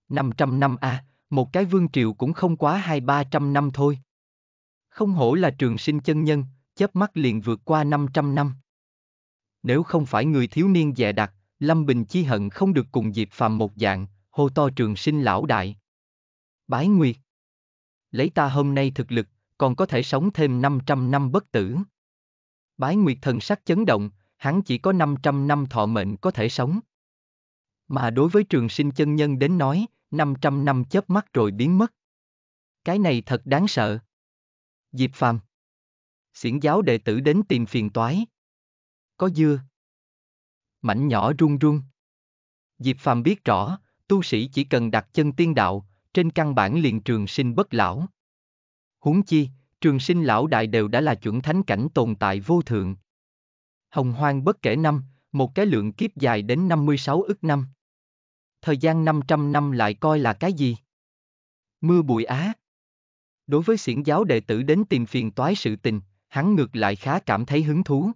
500 năm à, một cái vương triều cũng không quá hai ba trăm năm thôi. Không hổ là trường sinh chân nhân, chớp mắt liền vượt qua 500 năm. Nếu không phải người thiếu niên dè đặt, Lâm Bình chi hận không được cùng dịp Phàm một dạng, hô to trường sinh lão đại. Bái Nguyệt. Lấy ta hôm nay thực lực, còn có thể sống thêm 500 năm bất tử. Bái Nguyệt thần sắc chấn động, hắn chỉ có 500 năm thọ mệnh có thể sống. Mà đối với trường sinh chân nhân đến nói, 500 năm chớp mắt rồi biến mất. Cái này thật đáng sợ. Diệp Phàm. Xiển giáo đệ tử đến tìm phiền toái. Có dưa. Mảnh nhỏ run run. Diệp Phàm biết rõ, tu sĩ chỉ cần đặt chân tiên đạo, trên căn bản liền trường sinh bất lão. Huống chi, trường sinh lão đại đều đã là chuẩn thánh cảnh tồn tại vô thượng. Hồng hoang bất kể năm, một cái lượng kiếp dài đến 56 ức năm. Thời gian 500 năm lại coi là cái gì? Mưa bụi á, Đối với xiển giáo đệ tử đến tìm phiền toái sự tình, hắn ngược lại khá cảm thấy hứng thú.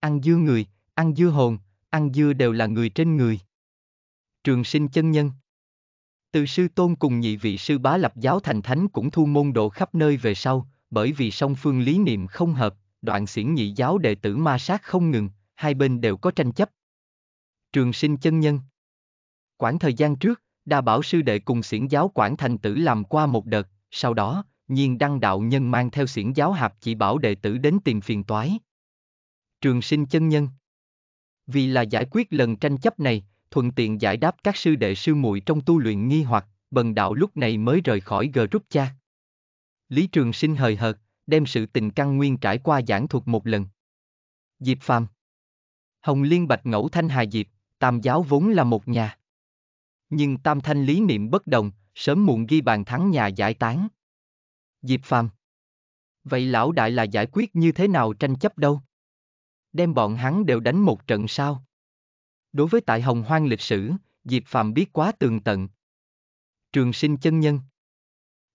Ăn dưa người, ăn dưa hồn, ăn dưa đều là người trên người. Trường sinh chân nhân Từ sư tôn cùng nhị vị sư bá lập giáo thành thánh cũng thu môn độ khắp nơi về sau, bởi vì song phương lý niệm không hợp, đoạn xiển nhị giáo đệ tử ma sát không ngừng, hai bên đều có tranh chấp. Trường sinh chân nhân Quãng thời gian trước, đa bảo sư đệ cùng xiển giáo quản thành tử làm qua một đợt, sau đó, nhiên đăng đạo nhân mang theo xiển giáo hạp chỉ bảo đệ tử đến tìm phiền toái. Trường sinh chân nhân Vì là giải quyết lần tranh chấp này, thuận tiện giải đáp các sư đệ sư muội trong tu luyện nghi hoặc, bần đạo lúc này mới rời khỏi gờ rút cha. Lý Trường Sinh hời hợt, đem sự tình căn nguyên trải qua giảng thuật một lần. Diệp Phàm Hồng Liên Bạch Ngẫu Thanh Hà Diệp, Tam giáo vốn là một nhà. Nhưng tam thanh lý niệm bất đồng, sớm muộn ghi bàn thắng nhà giải tán. Diệp Phàm. Vậy lão đại là giải quyết như thế nào tranh chấp đâu? Đem bọn hắn đều đánh một trận sao? Đối với tại hồng hoang lịch sử, Diệp Phàm biết quá tường tận. Trường sinh chân nhân.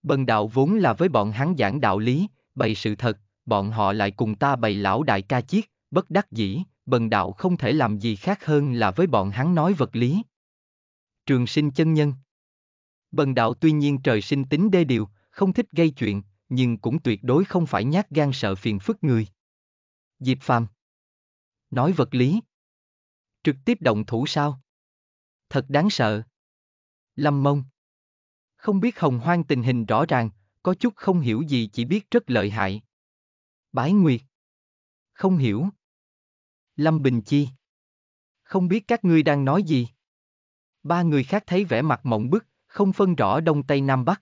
Bần đạo vốn là với bọn hắn giảng đạo lý, bày sự thật, bọn họ lại cùng ta bày lão đại ca chiết, bất đắc dĩ, bần đạo không thể làm gì khác hơn là với bọn hắn nói vật lý. Trường sinh chân nhân Bần đạo tuy nhiên trời sinh tính đê điều, không thích gây chuyện, nhưng cũng tuyệt đối không phải nhát gan sợ phiền phức người. Diệp Phàm Nói vật lý Trực tiếp động thủ sao? Thật đáng sợ. Lâm mông Không biết hồng hoang tình hình rõ ràng, có chút không hiểu gì chỉ biết rất lợi hại. Bái Nguyệt Không hiểu. Lâm Bình Chi Không biết các ngươi đang nói gì. Ba người khác thấy vẻ mặt mộng bức, không phân rõ Đông Tây Nam Bắc.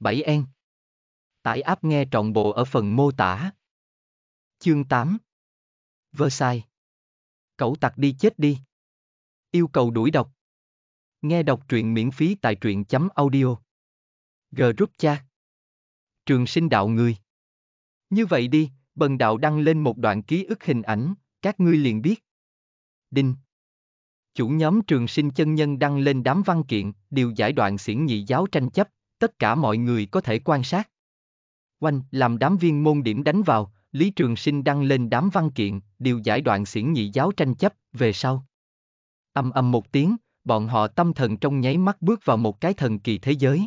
7 en Tải áp nghe trọn bộ ở phần mô tả. Chương 8 Versailles Cậu tặc đi chết đi. Yêu cầu đuổi đọc. Nghe đọc truyện miễn phí tại truyện chấm audio. Group chat Trường sinh đạo người Như vậy đi, bần đạo đăng lên một đoạn ký ức hình ảnh, các ngươi liền biết. Đinh Chủ nhóm trường sinh chân nhân đăng lên đám văn kiện, điều giải đoạn xiển nhị giáo tranh chấp, tất cả mọi người có thể quan sát. Oanh, làm đám viên môn điểm đánh vào, Lý Trường Sinh đăng lên đám văn kiện, điều giải đoạn xiển nhị giáo tranh chấp, về sau. Âm âm một tiếng, bọn họ tâm thần trong nháy mắt bước vào một cái thần kỳ thế giới.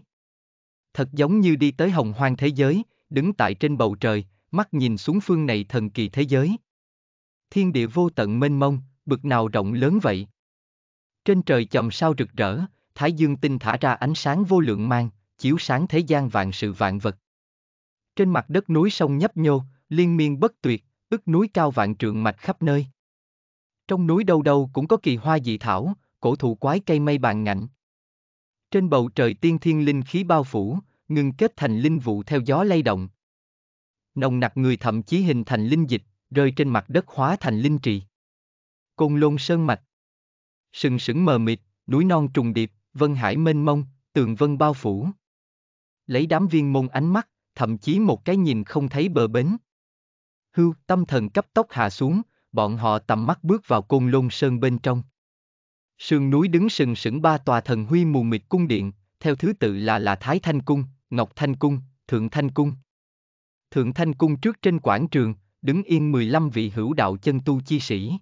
Thật giống như đi tới hồng hoang thế giới, đứng tại trên bầu trời, mắt nhìn xuống phương này thần kỳ thế giới. Thiên địa vô tận mênh mông, bực nào rộng lớn vậy. Trên trời chòm sao rực rỡ, Thái Dương tinh thả ra ánh sáng vô lượng mang, chiếu sáng thế gian vạn sự vạn vật. Trên mặt đất núi sông nhấp nhô, liên miên bất tuyệt, ức núi cao vạn trượng mạch khắp nơi. Trong núi đâu đâu cũng có kỳ hoa dị thảo, cổ thụ quái cây mây bàn ngạnh. Trên bầu trời tiên thiên linh khí bao phủ, ngừng kết thành linh vụ theo gió lay động. Nồng nặc người thậm chí hình thành linh dịch, rơi trên mặt đất hóa thành linh trì. Côn lôn sơn mạch sừng sững mờ mịt, núi non trùng điệp, vân hải mênh mông, tường vân bao phủ. Lấy đám viên môn ánh mắt, thậm chí một cái nhìn không thấy bờ bến. Hưu, tâm thần cấp tốc hạ xuống, bọn họ tầm mắt bước vào côn lôn sơn bên trong. Sườn núi đứng sừng sững ba tòa thần huy mù mịt cung điện, theo thứ tự là là Thái Thanh Cung, Ngọc Thanh Cung, Thượng Thanh Cung. Thượng Thanh Cung trước trên quảng trường, đứng yên 15 vị hữu đạo chân tu chi sĩ.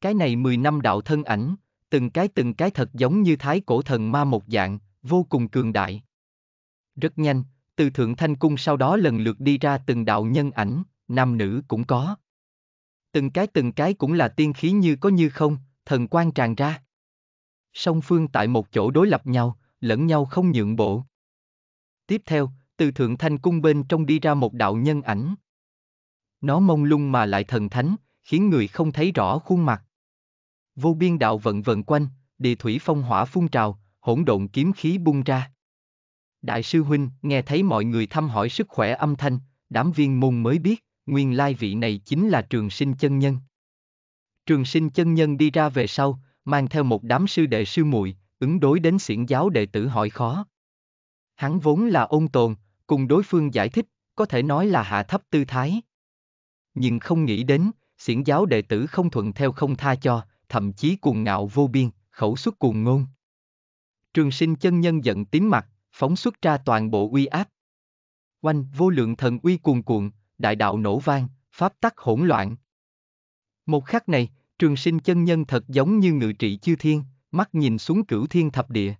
Cái này 10 năm đạo thân ảnh, từng cái từng cái thật giống như thái cổ thần ma một dạng, vô cùng cường đại. Rất nhanh, từ Thượng Thanh Cung sau đó lần lượt đi ra từng đạo nhân ảnh, nam nữ cũng có. Từng cái từng cái cũng là tiên khí như có như không, thần quan tràn ra. Song phương tại một chỗ đối lập nhau, lẫn nhau không nhượng bộ. Tiếp theo, từ Thượng Thanh Cung bên trong đi ra một đạo nhân ảnh. Nó mông lung mà lại thần thánh, khiến người không thấy rõ khuôn mặt vô biên đạo vận vận quanh, địa thủy phong hỏa phun trào, hỗn độn kiếm khí bung ra. Đại sư Huynh nghe thấy mọi người thăm hỏi sức khỏe âm thanh, đám viên môn mới biết, nguyên lai vị này chính là trường sinh chân nhân. Trường sinh chân nhân đi ra về sau, mang theo một đám sư đệ sư muội ứng đối đến xiển giáo đệ tử hỏi khó. Hắn vốn là ôn tồn, cùng đối phương giải thích, có thể nói là hạ thấp tư thái. Nhưng không nghĩ đến, xiển giáo đệ tử không thuận theo không tha cho, thậm chí cuồng ngạo vô biên, khẩu xuất cuồng ngôn. Trường sinh chân nhân giận tím mặt, phóng xuất ra toàn bộ uy áp. Oanh vô lượng thần uy cuồn cuộn, đại đạo nổ vang, pháp tắc hỗn loạn. Một khắc này, trường sinh chân nhân thật giống như ngự trị chư thiên, mắt nhìn xuống cửu thiên thập địa.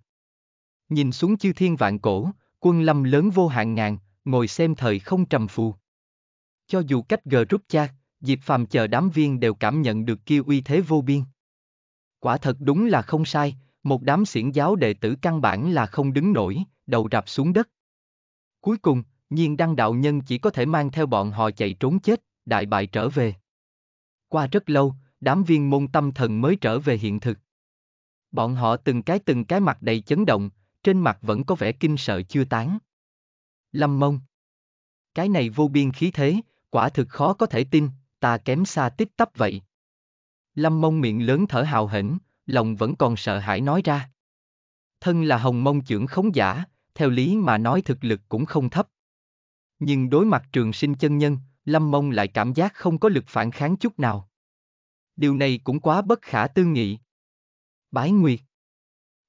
Nhìn xuống chư thiên vạn cổ, quân lâm lớn vô hạn ngàn, ngồi xem thời không trầm phù. Cho dù cách gờ rút chát, Diệp Phàm chờ đám viên đều cảm nhận được kia uy thế vô biên. Quả thật đúng là không sai, một đám xiển giáo đệ tử căn bản là không đứng nổi, đầu rạp xuống đất. Cuối cùng, nhiên đăng đạo nhân chỉ có thể mang theo bọn họ chạy trốn chết, đại bại trở về. Qua rất lâu, đám viên môn tâm thần mới trở về hiện thực. Bọn họ từng cái từng cái mặt đầy chấn động, trên mặt vẫn có vẻ kinh sợ chưa tán. Lâm mông. Cái này vô biên khí thế, quả thực khó có thể tin, ta kém xa tích tắp vậy. Lâm mông miệng lớn thở hào hển, lòng vẫn còn sợ hãi nói ra. Thân là hồng mông trưởng khống giả, theo lý mà nói thực lực cũng không thấp. Nhưng đối mặt trường sinh chân nhân, Lâm mông lại cảm giác không có lực phản kháng chút nào. Điều này cũng quá bất khả tư nghị. Bái Nguyệt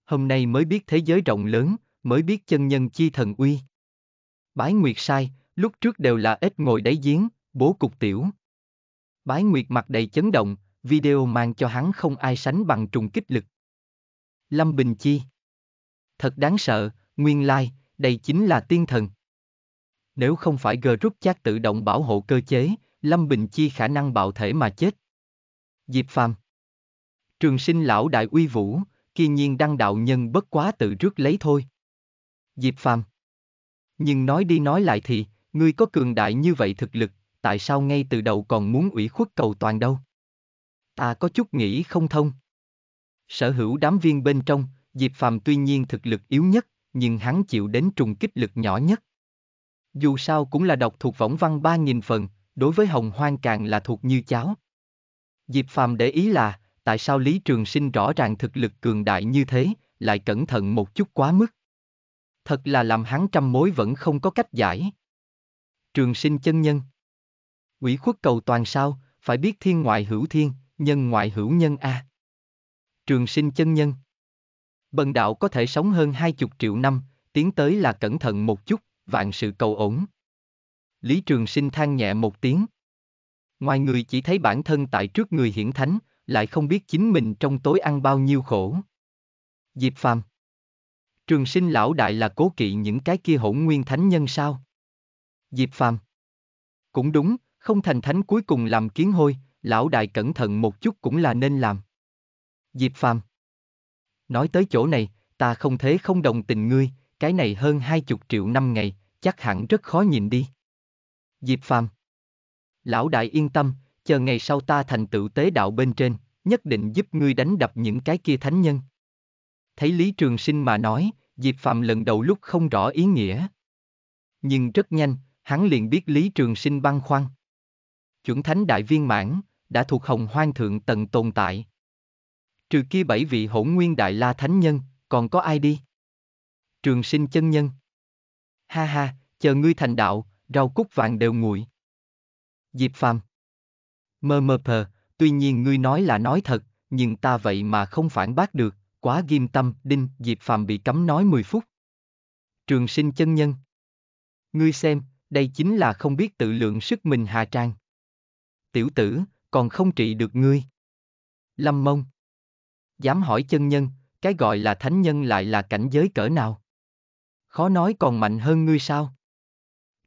Hôm nay mới biết thế giới rộng lớn, mới biết chân nhân chi thần uy. Bái Nguyệt sai, lúc trước đều là ít ngồi đáy giếng, bố cục tiểu. Bái Nguyệt mặt đầy chấn động, video mang cho hắn không ai sánh bằng trùng kích lực. Lâm Bình Chi Thật đáng sợ, nguyên lai, like, đây chính là tiên thần. Nếu không phải g rút chat tự động bảo hộ cơ chế, Lâm Bình Chi khả năng bạo thể mà chết. Diệp Phàm Trường sinh lão đại uy vũ, kỳ nhiên đăng đạo nhân bất quá tự rước lấy thôi. Diệp Phàm Nhưng nói đi nói lại thì, ngươi có cường đại như vậy thực lực, tại sao ngay từ đầu còn muốn ủy khuất cầu toàn đâu? ta có chút nghĩ không thông. Sở hữu đám viên bên trong, Diệp Phàm tuy nhiên thực lực yếu nhất, nhưng hắn chịu đến trùng kích lực nhỏ nhất. Dù sao cũng là đọc thuộc võng văn 3.000 phần, đối với hồng hoang càng là thuộc như cháo. Diệp Phàm để ý là, tại sao Lý Trường Sinh rõ ràng thực lực cường đại như thế, lại cẩn thận một chút quá mức. Thật là làm hắn trăm mối vẫn không có cách giải. Trường Sinh chân nhân. Quỷ khuất cầu toàn sao, phải biết thiên ngoại hữu thiên, nhân ngoại hữu nhân a. À. Trường sinh chân nhân. Bần đạo có thể sống hơn hai chục triệu năm, tiến tới là cẩn thận một chút, vạn sự cầu ổn. Lý Trường Sinh than nhẹ một tiếng. Ngoài người chỉ thấy bản thân tại trước người hiển thánh, lại không biết chính mình trong tối ăn bao nhiêu khổ. Diệp Phàm Trường sinh lão đại là cố kỵ những cái kia hỗn nguyên thánh nhân sao? Diệp Phàm Cũng đúng, không thành thánh cuối cùng làm kiến hôi, lão đại cẩn thận một chút cũng là nên làm. Diệp Phàm Nói tới chỗ này, ta không thế không đồng tình ngươi, cái này hơn hai chục triệu năm ngày, chắc hẳn rất khó nhìn đi. Diệp Phàm Lão đại yên tâm, chờ ngày sau ta thành tựu tế đạo bên trên, nhất định giúp ngươi đánh đập những cái kia thánh nhân. Thấy Lý Trường Sinh mà nói, Diệp Phạm lần đầu lúc không rõ ý nghĩa. Nhưng rất nhanh, hắn liền biết Lý Trường Sinh băn khoăn. Chuẩn thánh đại viên mãn, đã thuộc hồng hoang thượng tận tồn tại. Trừ kia bảy vị hỗn nguyên đại la thánh nhân, còn có ai đi? Trường sinh chân nhân. Ha ha, chờ ngươi thành đạo, rau cúc vàng đều nguội. Diệp Phàm. Mơ mơ pờ, tuy nhiên ngươi nói là nói thật, nhưng ta vậy mà không phản bác được, quá ghim tâm, đinh, Diệp Phàm bị cấm nói 10 phút. Trường sinh chân nhân. Ngươi xem, đây chính là không biết tự lượng sức mình hà trang. Tiểu tử, còn không trị được ngươi. Lâm Mông Dám hỏi chân nhân, cái gọi là thánh nhân lại là cảnh giới cỡ nào? Khó nói còn mạnh hơn ngươi sao?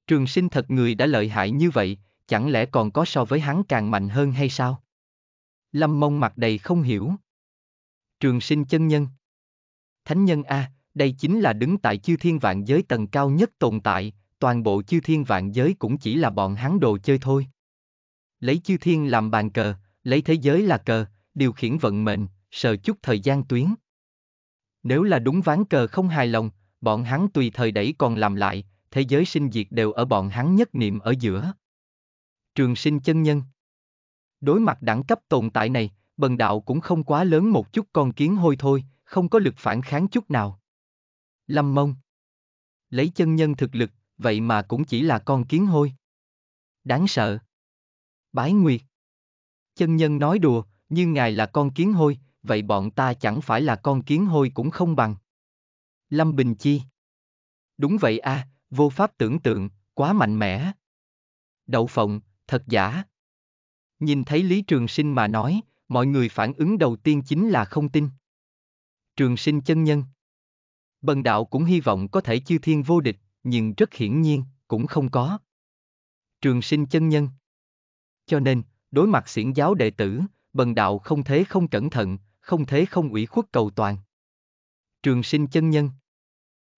Trường sinh thật người đã lợi hại như vậy, chẳng lẽ còn có so với hắn càng mạnh hơn hay sao? Lâm Mông mặt đầy không hiểu. Trường sinh chân nhân Thánh nhân A, đây chính là đứng tại chư thiên vạn giới tầng cao nhất tồn tại, toàn bộ chư thiên vạn giới cũng chỉ là bọn hắn đồ chơi thôi lấy chư thiên làm bàn cờ, lấy thế giới là cờ, điều khiển vận mệnh, sờ chút thời gian tuyến. Nếu là đúng ván cờ không hài lòng, bọn hắn tùy thời đẩy còn làm lại, thế giới sinh diệt đều ở bọn hắn nhất niệm ở giữa. Trường sinh chân nhân Đối mặt đẳng cấp tồn tại này, bần đạo cũng không quá lớn một chút con kiến hôi thôi, không có lực phản kháng chút nào. Lâm mông Lấy chân nhân thực lực, vậy mà cũng chỉ là con kiến hôi. Đáng sợ. Bái Nguyệt. Chân nhân nói đùa, nhưng ngài là con kiến hôi, vậy bọn ta chẳng phải là con kiến hôi cũng không bằng. Lâm Bình Chi. Đúng vậy a, à, vô pháp tưởng tượng, quá mạnh mẽ. Đậu phộng, thật giả. Nhìn thấy Lý Trường Sinh mà nói, mọi người phản ứng đầu tiên chính là không tin. Trường Sinh chân nhân. Bần đạo cũng hy vọng có thể chư thiên vô địch, nhưng rất hiển nhiên, cũng không có. Trường Sinh chân nhân. Cho nên, đối mặt xiển giáo đệ tử, bần đạo không thế không cẩn thận, không thế không ủy khuất cầu toàn. Trường sinh chân nhân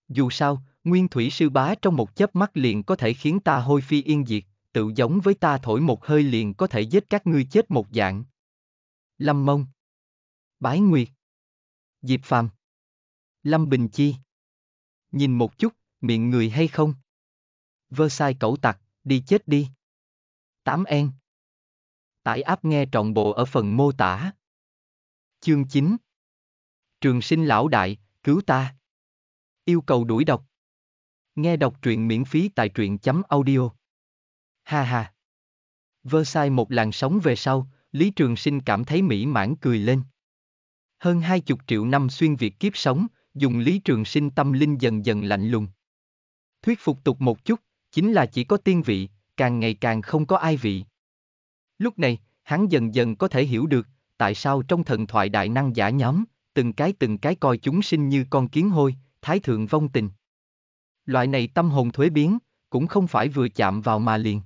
Dù sao, nguyên thủy sư bá trong một chớp mắt liền có thể khiến ta hôi phi yên diệt, tự giống với ta thổi một hơi liền có thể giết các ngươi chết một dạng. Lâm Mông Bái Nguyệt Diệp Phàm Lâm Bình Chi Nhìn một chút, miệng người hay không? vơ sai cẩu tặc, đi chết đi. tám en Tải app nghe trọn bộ ở phần mô tả. Chương 9 Trường sinh lão đại, cứu ta. Yêu cầu đuổi đọc. Nghe đọc truyện miễn phí tại truyện.audio. chấm Ha ha. vơ sai một làn sóng về sau, Lý Trường Sinh cảm thấy mỹ mãn cười lên. Hơn hai chục triệu năm xuyên Việt kiếp sống, dùng Lý Trường Sinh tâm linh dần dần lạnh lùng. Thuyết phục tục một chút, chính là chỉ có tiên vị, càng ngày càng không có ai vị. Lúc này, hắn dần dần có thể hiểu được, tại sao trong thần thoại đại năng giả nhóm, từng cái từng cái coi chúng sinh như con kiến hôi, thái thượng vong tình. Loại này tâm hồn thuế biến, cũng không phải vừa chạm vào mà liền.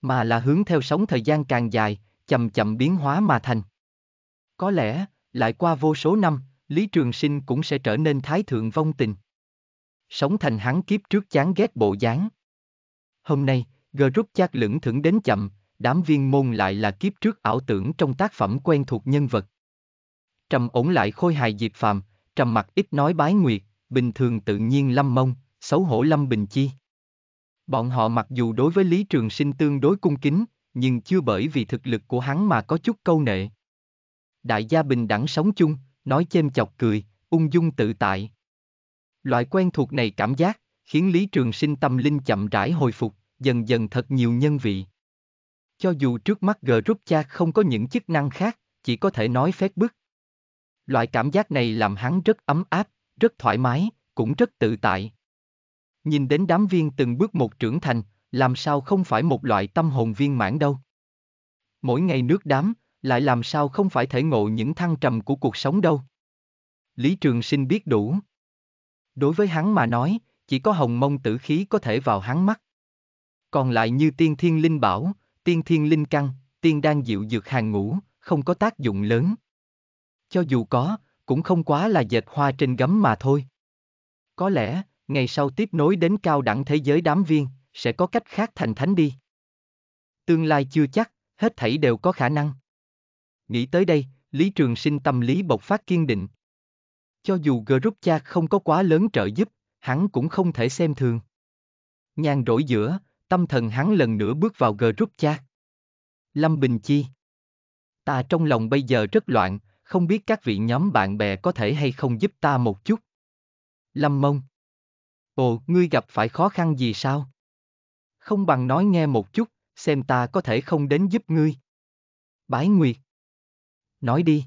Mà là hướng theo sóng thời gian càng dài, chậm chậm biến hóa mà thành. Có lẽ, lại qua vô số năm, Lý Trường Sinh cũng sẽ trở nên thái thượng vong tình. Sống thành hắn kiếp trước chán ghét bộ dáng. Hôm nay, gờ rút chát lưỡng thưởng đến chậm, đám viên môn lại là kiếp trước ảo tưởng trong tác phẩm quen thuộc nhân vật. Trầm ổn lại khôi hài diệp phàm, trầm mặt ít nói bái nguyệt, bình thường tự nhiên lâm mông, xấu hổ lâm bình chi. Bọn họ mặc dù đối với Lý Trường Sinh tương đối cung kính, nhưng chưa bởi vì thực lực của hắn mà có chút câu nệ. Đại gia bình đẳng sống chung, nói chêm chọc cười, ung dung tự tại. Loại quen thuộc này cảm giác, khiến Lý Trường Sinh tâm linh chậm rãi hồi phục, dần dần thật nhiều nhân vị. Cho dù trước mắt cha không có những chức năng khác, chỉ có thể nói phép bức. Loại cảm giác này làm hắn rất ấm áp, rất thoải mái, cũng rất tự tại. Nhìn đến đám viên từng bước một trưởng thành, làm sao không phải một loại tâm hồn viên mãn đâu. Mỗi ngày nước đám, lại làm sao không phải thể ngộ những thăng trầm của cuộc sống đâu. Lý Trường Sinh biết đủ. Đối với hắn mà nói, chỉ có hồng mông tử khí có thể vào hắn mắt. Còn lại như tiên thiên linh bảo, tiên thiên linh căn, tiên đang dịu dược hàng ngũ, không có tác dụng lớn. Cho dù có, cũng không quá là dệt hoa trên gấm mà thôi. Có lẽ, ngày sau tiếp nối đến cao đẳng thế giới đám viên, sẽ có cách khác thành thánh đi. Tương lai chưa chắc, hết thảy đều có khả năng. Nghĩ tới đây, Lý Trường Sinh tâm lý bộc phát kiên định. Cho dù group chat không có quá lớn trợ giúp, hắn cũng không thể xem thường. Nhàn rỗi giữa, Tâm thần hắn lần nữa bước vào rút chat. Lâm Bình Chi Ta trong lòng bây giờ rất loạn, không biết các vị nhóm bạn bè có thể hay không giúp ta một chút. Lâm Mông Ồ, ngươi gặp phải khó khăn gì sao? Không bằng nói nghe một chút, xem ta có thể không đến giúp ngươi. Bái Nguyệt Nói đi.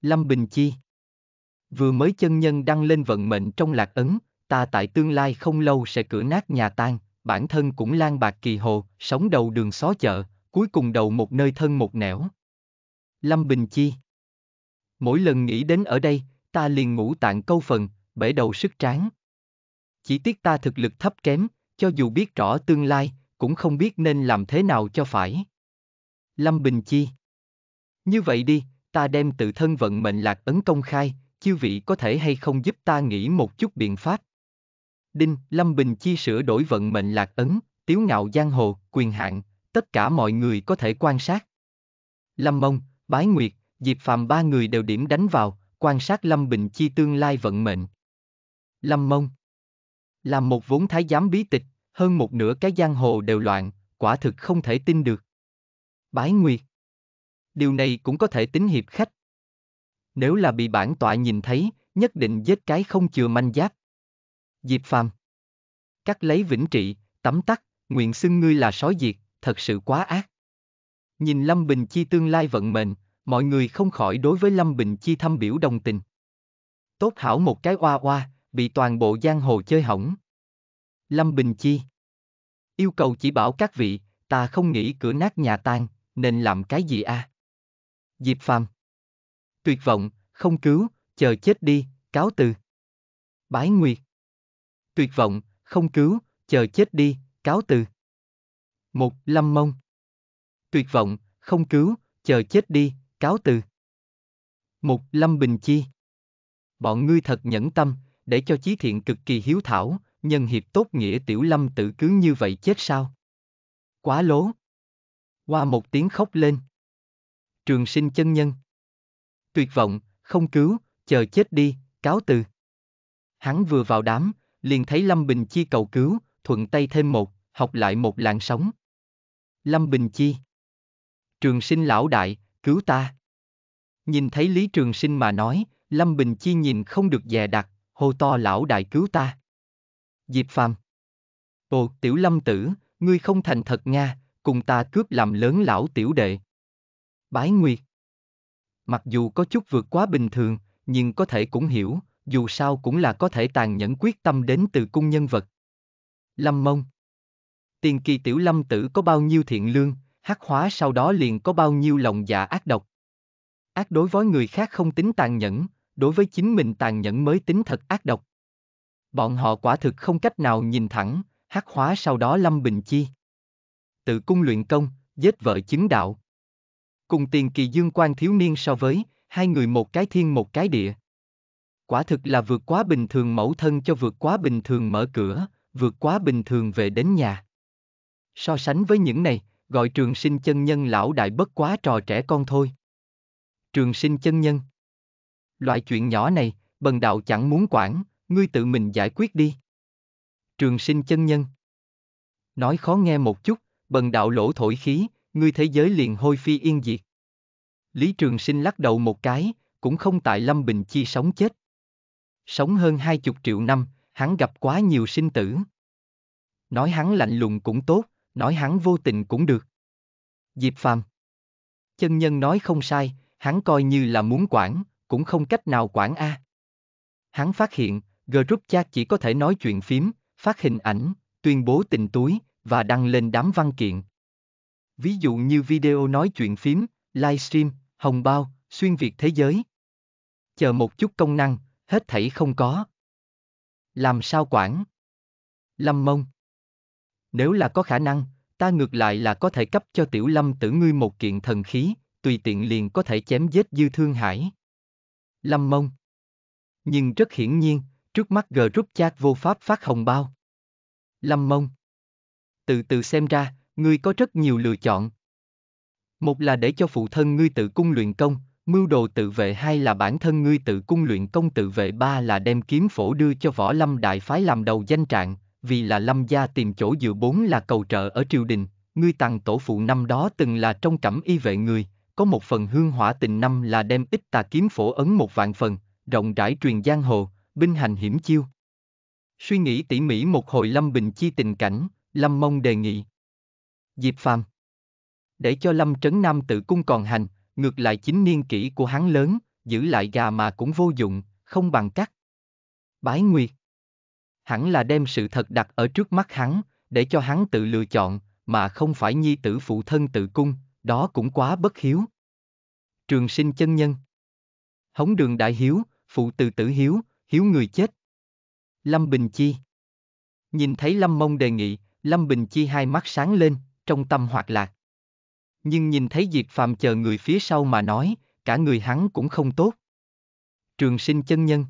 Lâm Bình Chi Vừa mới chân nhân đăng lên vận mệnh trong lạc ấn, ta tại tương lai không lâu sẽ cửa nát nhà tan, bản thân cũng lang bạc kỳ hồ, sống đầu đường xó chợ, cuối cùng đầu một nơi thân một nẻo. Lâm Bình Chi Mỗi lần nghĩ đến ở đây, ta liền ngủ tạng câu phần, bể đầu sức tráng. Chỉ tiếc ta thực lực thấp kém, cho dù biết rõ tương lai, cũng không biết nên làm thế nào cho phải. Lâm Bình Chi Như vậy đi, ta đem tự thân vận mệnh lạc ấn công khai, chư vị có thể hay không giúp ta nghĩ một chút biện pháp. Đinh, Lâm Bình Chi sửa đổi vận mệnh lạc ấn, tiếu ngạo giang hồ, quyền hạn, tất cả mọi người có thể quan sát. Lâm Mông, Bái Nguyệt, Diệp Phạm ba người đều điểm đánh vào, quan sát Lâm Bình Chi tương lai vận mệnh. Lâm Mông Là một vốn thái giám bí tịch, hơn một nửa cái giang hồ đều loạn, quả thực không thể tin được. Bái Nguyệt Điều này cũng có thể tính hiệp khách. Nếu là bị bản tọa nhìn thấy, nhất định giết cái không chừa manh giáp. Diệp Phàm. Cắt lấy vĩnh trị, tấm tắc, nguyện xưng ngươi là sói diệt, thật sự quá ác. Nhìn Lâm Bình Chi tương lai vận mệnh, mọi người không khỏi đối với Lâm Bình Chi thăm biểu đồng tình. Tốt hảo một cái oa oa, bị toàn bộ giang hồ chơi hỏng. Lâm Bình Chi Yêu cầu chỉ bảo các vị, ta không nghĩ cửa nát nhà tan, nên làm cái gì a? À? Diệp Phàm Tuyệt vọng, không cứu, chờ chết đi, cáo từ. Bái Nguyệt tuyệt vọng, không cứu, chờ chết đi, cáo từ. Một, Lâm Mông. Tuyệt vọng, không cứu, chờ chết đi, cáo từ. Một, Lâm Bình Chi. Bọn ngươi thật nhẫn tâm, để cho chí thiện cực kỳ hiếu thảo, nhân hiệp tốt nghĩa tiểu lâm tự cứ như vậy chết sao? Quá lố. Qua một tiếng khóc lên. Trường sinh chân nhân. Tuyệt vọng, không cứu, chờ chết đi, cáo từ. Hắn vừa vào đám, liền thấy Lâm Bình Chi cầu cứu, thuận tay thêm một, học lại một làn sóng. Lâm Bình Chi Trường sinh lão đại, cứu ta. Nhìn thấy Lý Trường sinh mà nói, Lâm Bình Chi nhìn không được dè đặt, hô to lão đại cứu ta. Diệp Phàm Ồ, tiểu lâm tử, ngươi không thành thật Nga, cùng ta cướp làm lớn lão tiểu đệ. Bái Nguyệt Mặc dù có chút vượt quá bình thường, nhưng có thể cũng hiểu, dù sao cũng là có thể tàn nhẫn quyết tâm đến từ cung nhân vật. Lâm Mông Tiền kỳ tiểu lâm tử có bao nhiêu thiện lương, hắc hóa sau đó liền có bao nhiêu lòng dạ ác độc. Ác đối với người khác không tính tàn nhẫn, đối với chính mình tàn nhẫn mới tính thật ác độc. Bọn họ quả thực không cách nào nhìn thẳng, hắc hóa sau đó lâm bình chi. Tự cung luyện công, giết vợ chứng đạo. Cùng tiền kỳ dương quan thiếu niên so với, hai người một cái thiên một cái địa quả thực là vượt quá bình thường mẫu thân cho vượt quá bình thường mở cửa, vượt quá bình thường về đến nhà. So sánh với những này, gọi trường sinh chân nhân lão đại bất quá trò trẻ con thôi. Trường sinh chân nhân. Loại chuyện nhỏ này, bần đạo chẳng muốn quản, ngươi tự mình giải quyết đi. Trường sinh chân nhân. Nói khó nghe một chút, bần đạo lỗ thổi khí, ngươi thế giới liền hôi phi yên diệt. Lý Trường Sinh lắc đầu một cái, cũng không tại Lâm Bình Chi sống chết. Sống hơn hai chục triệu năm, hắn gặp quá nhiều sinh tử. Nói hắn lạnh lùng cũng tốt, nói hắn vô tình cũng được. Diệp Phàm Chân nhân nói không sai, hắn coi như là muốn quản, cũng không cách nào quản a. Hắn phát hiện, group chat chỉ có thể nói chuyện phím, phát hình ảnh, tuyên bố tình túi, và đăng lên đám văn kiện. Ví dụ như video nói chuyện phím, livestream, hồng bao, xuyên việt thế giới. Chờ một chút công năng, hết thảy không có. Làm sao quản? Lâm mông. Nếu là có khả năng, ta ngược lại là có thể cấp cho tiểu lâm tử ngươi một kiện thần khí, tùy tiện liền có thể chém giết dư thương hải. Lâm mông. Nhưng rất hiển nhiên, trước mắt gờ rút chát vô pháp phát hồng bao. Lâm mông. Từ từ xem ra, ngươi có rất nhiều lựa chọn. Một là để cho phụ thân ngươi tự cung luyện công, mưu đồ tự vệ hai là bản thân ngươi tự cung luyện công tự vệ ba là đem kiếm phổ đưa cho võ lâm đại phái làm đầu danh trạng, vì là lâm gia tìm chỗ dựa bốn là cầu trợ ở triều đình, ngươi tặng tổ phụ năm đó từng là trong trẫm y vệ người, có một phần hương hỏa tình năm là đem ít tà kiếm phổ ấn một vạn phần, rộng rãi truyền giang hồ, binh hành hiểm chiêu. Suy nghĩ tỉ mỉ một hồi Lâm Bình chi tình cảnh, Lâm Mông đề nghị. Diệp Phàm Để cho Lâm Trấn Nam tự cung còn hành, Ngược lại chính niên kỷ của hắn lớn, giữ lại gà mà cũng vô dụng, không bằng cắt. Bái Nguyệt Hẳn là đem sự thật đặt ở trước mắt hắn, để cho hắn tự lựa chọn, mà không phải nhi tử phụ thân tự cung, đó cũng quá bất hiếu. Trường sinh chân nhân Hống đường đại hiếu, phụ từ tử hiếu, hiếu người chết. Lâm Bình Chi Nhìn thấy Lâm Mông đề nghị, Lâm Bình Chi hai mắt sáng lên, trong tâm hoạt lạc nhưng nhìn thấy diệt Phàm chờ người phía sau mà nói, cả người hắn cũng không tốt. Trường sinh chân nhân.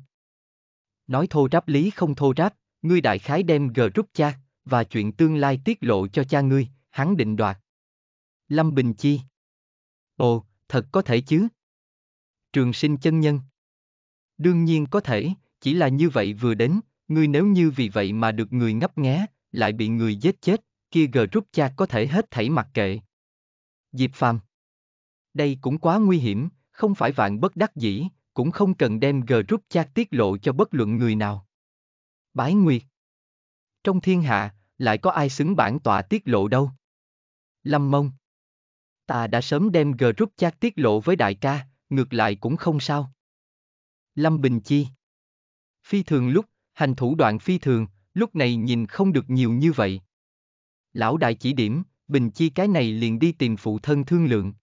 Nói thô ráp lý không thô ráp, ngươi đại khái đem gờ rút cha, và chuyện tương lai tiết lộ cho cha ngươi, hắn định đoạt. Lâm Bình Chi. Ồ, thật có thể chứ. Trường sinh chân nhân. Đương nhiên có thể, chỉ là như vậy vừa đến, ngươi nếu như vì vậy mà được người ngấp nghé, lại bị người giết chết, kia gờ rút cha có thể hết thảy mặc kệ. Diệp Phàm. Đây cũng quá nguy hiểm, không phải vạn bất đắc dĩ, cũng không cần đem g rút chat tiết lộ cho bất luận người nào. Bái Nguyệt. Trong thiên hạ, lại có ai xứng bản tọa tiết lộ đâu? Lâm Mông. Ta đã sớm đem g rút chat tiết lộ với đại ca, ngược lại cũng không sao. Lâm Bình Chi. Phi thường lúc, hành thủ đoạn phi thường, lúc này nhìn không được nhiều như vậy. Lão đại chỉ điểm, Bình Chi cái này liền đi tìm phụ thân thương lượng.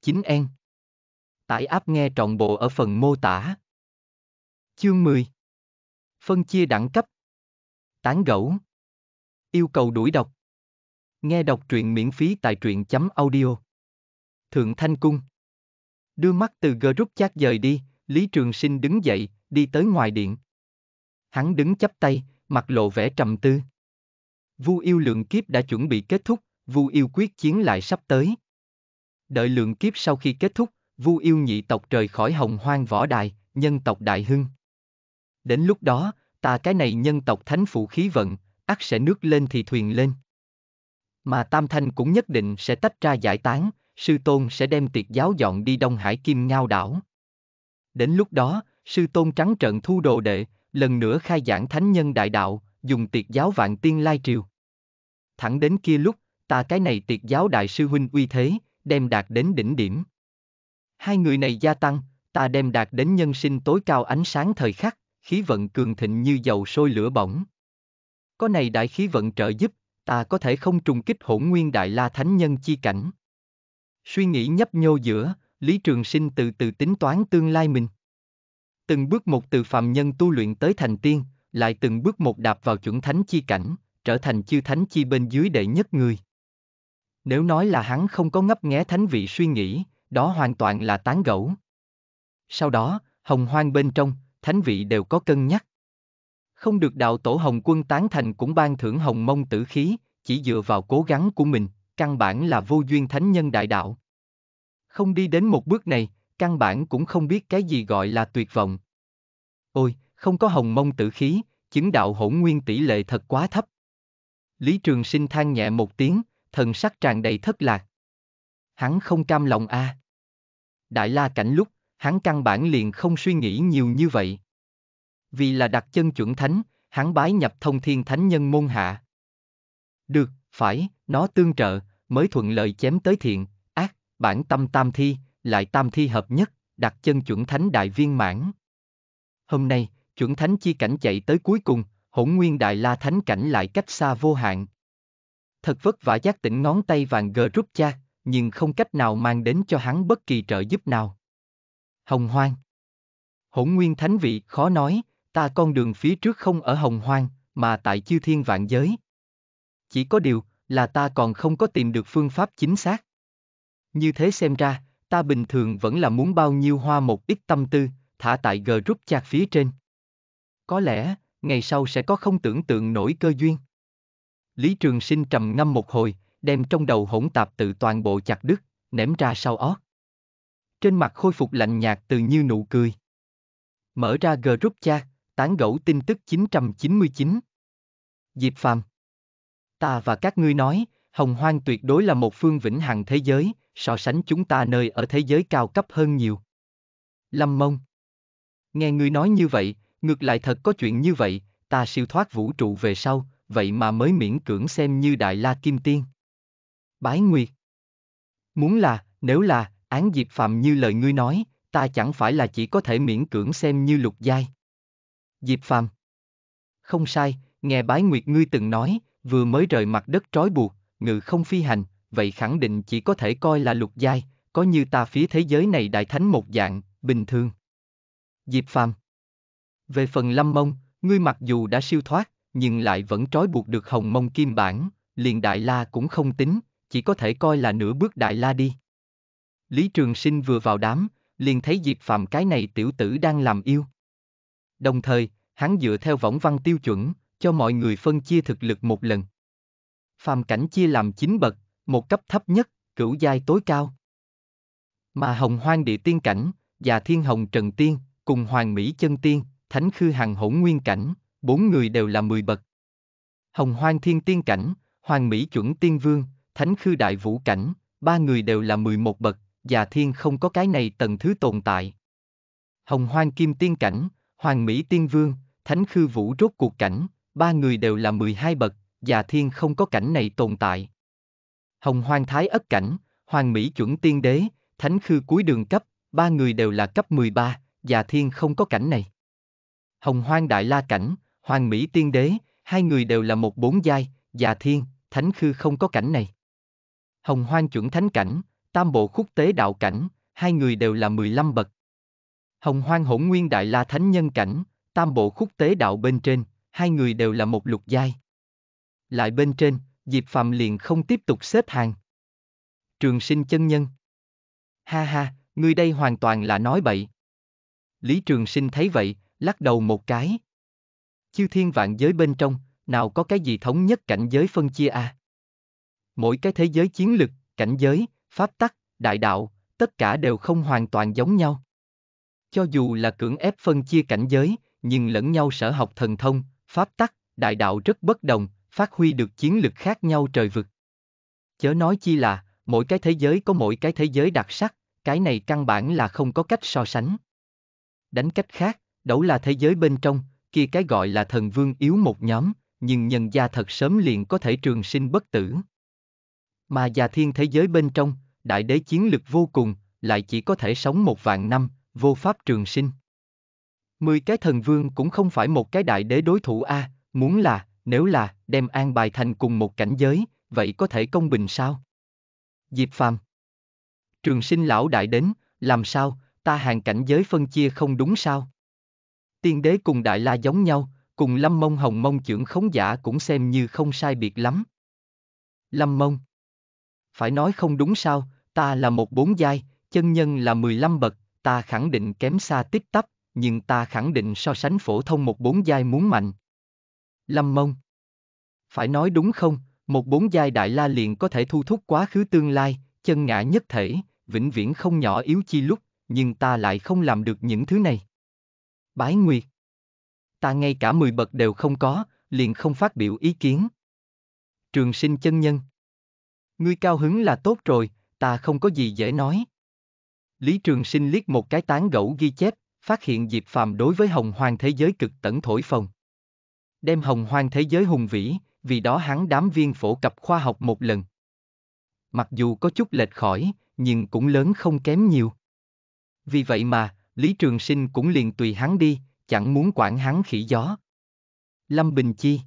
Chính en. Tải áp nghe trọn bộ ở phần mô tả. Chương 10 Phân chia đẳng cấp Tán gẫu Yêu cầu đuổi đọc Nghe đọc truyện miễn phí tại truyện chấm audio Thượng Thanh Cung Đưa mắt từ group chat dời đi, Lý Trường Sinh đứng dậy, đi tới ngoài điện. Hắn đứng chắp tay, mặt lộ vẻ trầm tư. Vu yêu lượng kiếp đã chuẩn bị kết thúc, Vu yêu quyết chiến lại sắp tới. Đợi lượng kiếp sau khi kết thúc, Vu yêu nhị tộc rời khỏi hồng hoang võ đài, nhân tộc đại hưng. Đến lúc đó, ta cái này nhân tộc thánh phụ khí vận, ắt sẽ nước lên thì thuyền lên. Mà Tam Thanh cũng nhất định sẽ tách ra giải tán, sư tôn sẽ đem tiệt giáo dọn đi Đông Hải Kim Ngao đảo. Đến lúc đó, sư tôn trắng trận thu đồ đệ, lần nữa khai giảng thánh nhân đại đạo, dùng tiệt giáo vạn tiên lai triều. Thẳng đến kia lúc, ta cái này tiệt giáo đại sư huynh uy thế, đem đạt đến đỉnh điểm. Hai người này gia tăng, ta đem đạt đến nhân sinh tối cao ánh sáng thời khắc, khí vận cường thịnh như dầu sôi lửa bỏng. Có này đại khí vận trợ giúp, ta có thể không trùng kích hỗn nguyên đại la thánh nhân chi cảnh. Suy nghĩ nhấp nhô giữa, Lý Trường Sinh từ từ tính toán tương lai mình. Từng bước một từ phạm nhân tu luyện tới thành tiên, lại từng bước một đạp vào chuẩn thánh chi cảnh, trở thành chư thánh chi bên dưới đệ nhất người. Nếu nói là hắn không có ngấp nghé thánh vị suy nghĩ, đó hoàn toàn là tán gẫu. Sau đó, hồng hoang bên trong, thánh vị đều có cân nhắc. Không được đạo tổ hồng quân tán thành cũng ban thưởng hồng mông tử khí, chỉ dựa vào cố gắng của mình, căn bản là vô duyên thánh nhân đại đạo. Không đi đến một bước này, căn bản cũng không biết cái gì gọi là tuyệt vọng. Ôi, không có hồng mông tử khí, chứng đạo hỗn nguyên tỷ lệ thật quá thấp. Lý Trường Sinh than nhẹ một tiếng, thần sắc tràn đầy thất lạc. Hắn không cam lòng a. À. Đại la cảnh lúc, hắn căn bản liền không suy nghĩ nhiều như vậy. Vì là đặt chân chuẩn thánh, hắn bái nhập thông thiên thánh nhân môn hạ. Được, phải, nó tương trợ, mới thuận lợi chém tới thiện, ác, bản tâm tam thi, lại tam thi hợp nhất, đặt chân chuẩn thánh đại viên mãn. Hôm nay, chuẩn thánh chi cảnh chạy tới cuối cùng, hỗn nguyên đại la thánh cảnh lại cách xa vô hạn thật vất vả giác tỉnh ngón tay vàng gờ rút cha, nhưng không cách nào mang đến cho hắn bất kỳ trợ giúp nào. Hồng Hoang Hỗn Nguyên Thánh Vị khó nói, ta con đường phía trước không ở Hồng Hoang, mà tại chư thiên vạn giới. Chỉ có điều, là ta còn không có tìm được phương pháp chính xác. Như thế xem ra, ta bình thường vẫn là muốn bao nhiêu hoa một ít tâm tư, thả tại gờ rút chạc phía trên. Có lẽ, ngày sau sẽ có không tưởng tượng nổi cơ duyên. Lý Trường Sinh trầm ngâm một hồi, đem trong đầu hỗn tạp tự toàn bộ chặt đứt, ném ra sau ót. Trên mặt khôi phục lạnh nhạt từ như nụ cười. Mở ra group chat, tán gẫu tin tức 999. Diệp Phàm Ta và các ngươi nói, hồng hoang tuyệt đối là một phương vĩnh hằng thế giới, so sánh chúng ta nơi ở thế giới cao cấp hơn nhiều. Lâm Mông Nghe ngươi nói như vậy, ngược lại thật có chuyện như vậy, ta siêu thoát vũ trụ về sau, vậy mà mới miễn cưỡng xem như Đại La Kim Tiên. Bái Nguyệt Muốn là, nếu là, án diệp phạm như lời ngươi nói, ta chẳng phải là chỉ có thể miễn cưỡng xem như lục giai. Diệp phạm Không sai, nghe Bái Nguyệt ngươi từng nói, vừa mới rời mặt đất trói buộc, ngự không phi hành, vậy khẳng định chỉ có thể coi là lục giai, có như ta phía thế giới này đại thánh một dạng, bình thường. Diệp phạm Về phần Lâm Mông, ngươi mặc dù đã siêu thoát, nhưng lại vẫn trói buộc được hồng mông kim bản, liền đại la cũng không tính, chỉ có thể coi là nửa bước đại la đi. Lý Trường Sinh vừa vào đám, liền thấy Diệp Phạm cái này tiểu tử đang làm yêu. Đồng thời, hắn dựa theo võng văn tiêu chuẩn, cho mọi người phân chia thực lực một lần. Phạm cảnh chia làm 9 bậc, một cấp thấp nhất, cửu giai tối cao. Mà hồng hoang địa tiên cảnh, già thiên hồng trần tiên, cùng hoàng mỹ chân tiên, thánh khư hằng hỗn nguyên cảnh, bốn người đều là mười bậc. Hồng Hoang Thiên Tiên Cảnh, Hoàng Mỹ Chuẩn Tiên Vương, Thánh Khư Đại Vũ Cảnh, ba người đều là mười một bậc, già thiên không có cái này tầng thứ tồn tại. Hồng Hoang Kim Tiên Cảnh, Hoàng Mỹ Tiên Vương, Thánh Khư Vũ Rốt Cuộc Cảnh, ba người đều là mười hai bậc, già thiên không có cảnh này tồn tại. Hồng Hoang Thái Ất Cảnh, Hoàng Mỹ Chuẩn Tiên Đế, Thánh Khư Cuối Đường Cấp, ba người đều là cấp 13, già thiên không có cảnh này. Hồng Hoang Đại La Cảnh, Hoàng Mỹ Tiên Đế, hai người đều là một bốn giai, già thiên, thánh khư không có cảnh này. Hồng Hoang chuẩn thánh cảnh, tam bộ khúc tế đạo cảnh, hai người đều là 15 bậc. Hồng Hoang hỗn nguyên đại la thánh nhân cảnh, tam bộ khúc tế đạo bên trên, hai người đều là một lục giai. Lại bên trên, Diệp Phạm liền không tiếp tục xếp hàng. Trường sinh chân nhân. Ha ha, người đây hoàn toàn là nói bậy. Lý Trường Sinh thấy vậy, lắc đầu một cái. Chư thiên vạn giới bên trong, nào có cái gì thống nhất cảnh giới phân chia a? À? Mỗi cái thế giới chiến lực, cảnh giới, pháp tắc, đại đạo, tất cả đều không hoàn toàn giống nhau. Cho dù là cưỡng ép phân chia cảnh giới, nhưng lẫn nhau sở học thần thông, pháp tắc, đại đạo rất bất đồng, phát huy được chiến lực khác nhau trời vực. Chớ nói chi là, mỗi cái thế giới có mỗi cái thế giới đặc sắc, cái này căn bản là không có cách so sánh. Đánh cách khác, đấu là thế giới bên trong, kia cái gọi là thần vương yếu một nhóm, nhưng nhân gia thật sớm liền có thể trường sinh bất tử. Mà già thiên thế giới bên trong, đại đế chiến lực vô cùng, lại chỉ có thể sống một vạn năm, vô pháp trường sinh. Mười cái thần vương cũng không phải một cái đại đế đối thủ a, à, muốn là, nếu là, đem an bài thành cùng một cảnh giới, vậy có thể công bình sao? Diệp Phàm Trường sinh lão đại đến, làm sao, ta hàng cảnh giới phân chia không đúng sao? Tiên đế cùng đại la giống nhau, cùng lâm mông hồng mông trưởng khống giả cũng xem như không sai biệt lắm. Lâm mông. Phải nói không đúng sao, ta là một bốn giai, chân nhân là mười lăm bậc, ta khẳng định kém xa tích tắp, nhưng ta khẳng định so sánh phổ thông một bốn giai muốn mạnh. Lâm mông. Phải nói đúng không, một bốn giai đại la liền có thể thu thúc quá khứ tương lai, chân ngã nhất thể, vĩnh viễn không nhỏ yếu chi lúc, nhưng ta lại không làm được những thứ này bái nguyệt. Ta ngay cả mười bậc đều không có, liền không phát biểu ý kiến. Trường sinh chân nhân. Ngươi cao hứng là tốt rồi, ta không có gì dễ nói. Lý Trường Sinh liếc một cái tán gẫu ghi chép, phát hiện Diệp Phàm đối với hồng hoang thế giới cực tẩn thổi phồng. Đem hồng hoang thế giới hùng vĩ, vì đó hắn đám viên phổ cập khoa học một lần. Mặc dù có chút lệch khỏi, nhưng cũng lớn không kém nhiều. Vì vậy mà, Lý Trường Sinh cũng liền tùy hắn đi, chẳng muốn quản hắn khỉ gió. Lâm Bình Chi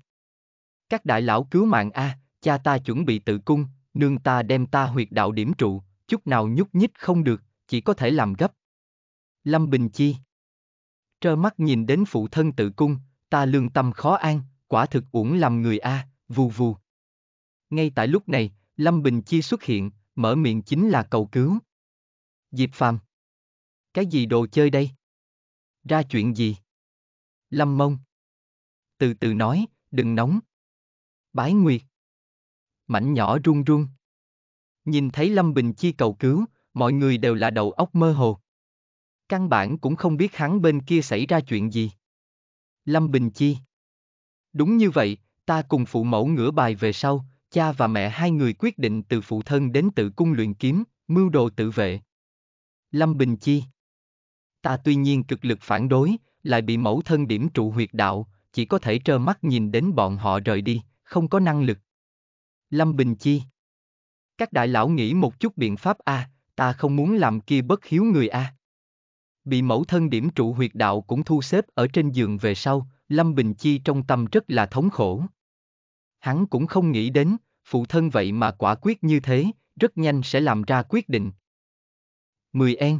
Các đại lão cứu mạng A, cha ta chuẩn bị tự cung, nương ta đem ta huyệt đạo điểm trụ, chút nào nhúc nhích không được, chỉ có thể làm gấp. Lâm Bình Chi Trơ mắt nhìn đến phụ thân tự cung, ta lương tâm khó an, quả thực uổng làm người A, vù vù. Ngay tại lúc này, Lâm Bình Chi xuất hiện, mở miệng chính là cầu cứu. Diệp Phàm cái gì đồ chơi đây? Ra chuyện gì? Lâm mông. Từ từ nói, đừng nóng. Bái nguyệt. Mảnh nhỏ run run. Nhìn thấy Lâm Bình Chi cầu cứu, mọi người đều là đầu óc mơ hồ. Căn bản cũng không biết hắn bên kia xảy ra chuyện gì. Lâm Bình Chi. Đúng như vậy, ta cùng phụ mẫu ngửa bài về sau, cha và mẹ hai người quyết định từ phụ thân đến tự cung luyện kiếm, mưu đồ tự vệ. Lâm Bình Chi Ta tuy nhiên cực lực phản đối, lại bị mẫu thân điểm trụ huyệt đạo, chỉ có thể trơ mắt nhìn đến bọn họ rời đi, không có năng lực. Lâm Bình Chi Các đại lão nghĩ một chút biện pháp a, à, ta không muốn làm kia bất hiếu người a. À. Bị mẫu thân điểm trụ huyệt đạo cũng thu xếp ở trên giường về sau, Lâm Bình Chi trong tâm rất là thống khổ. Hắn cũng không nghĩ đến, phụ thân vậy mà quả quyết như thế, rất nhanh sẽ làm ra quyết định. 10 en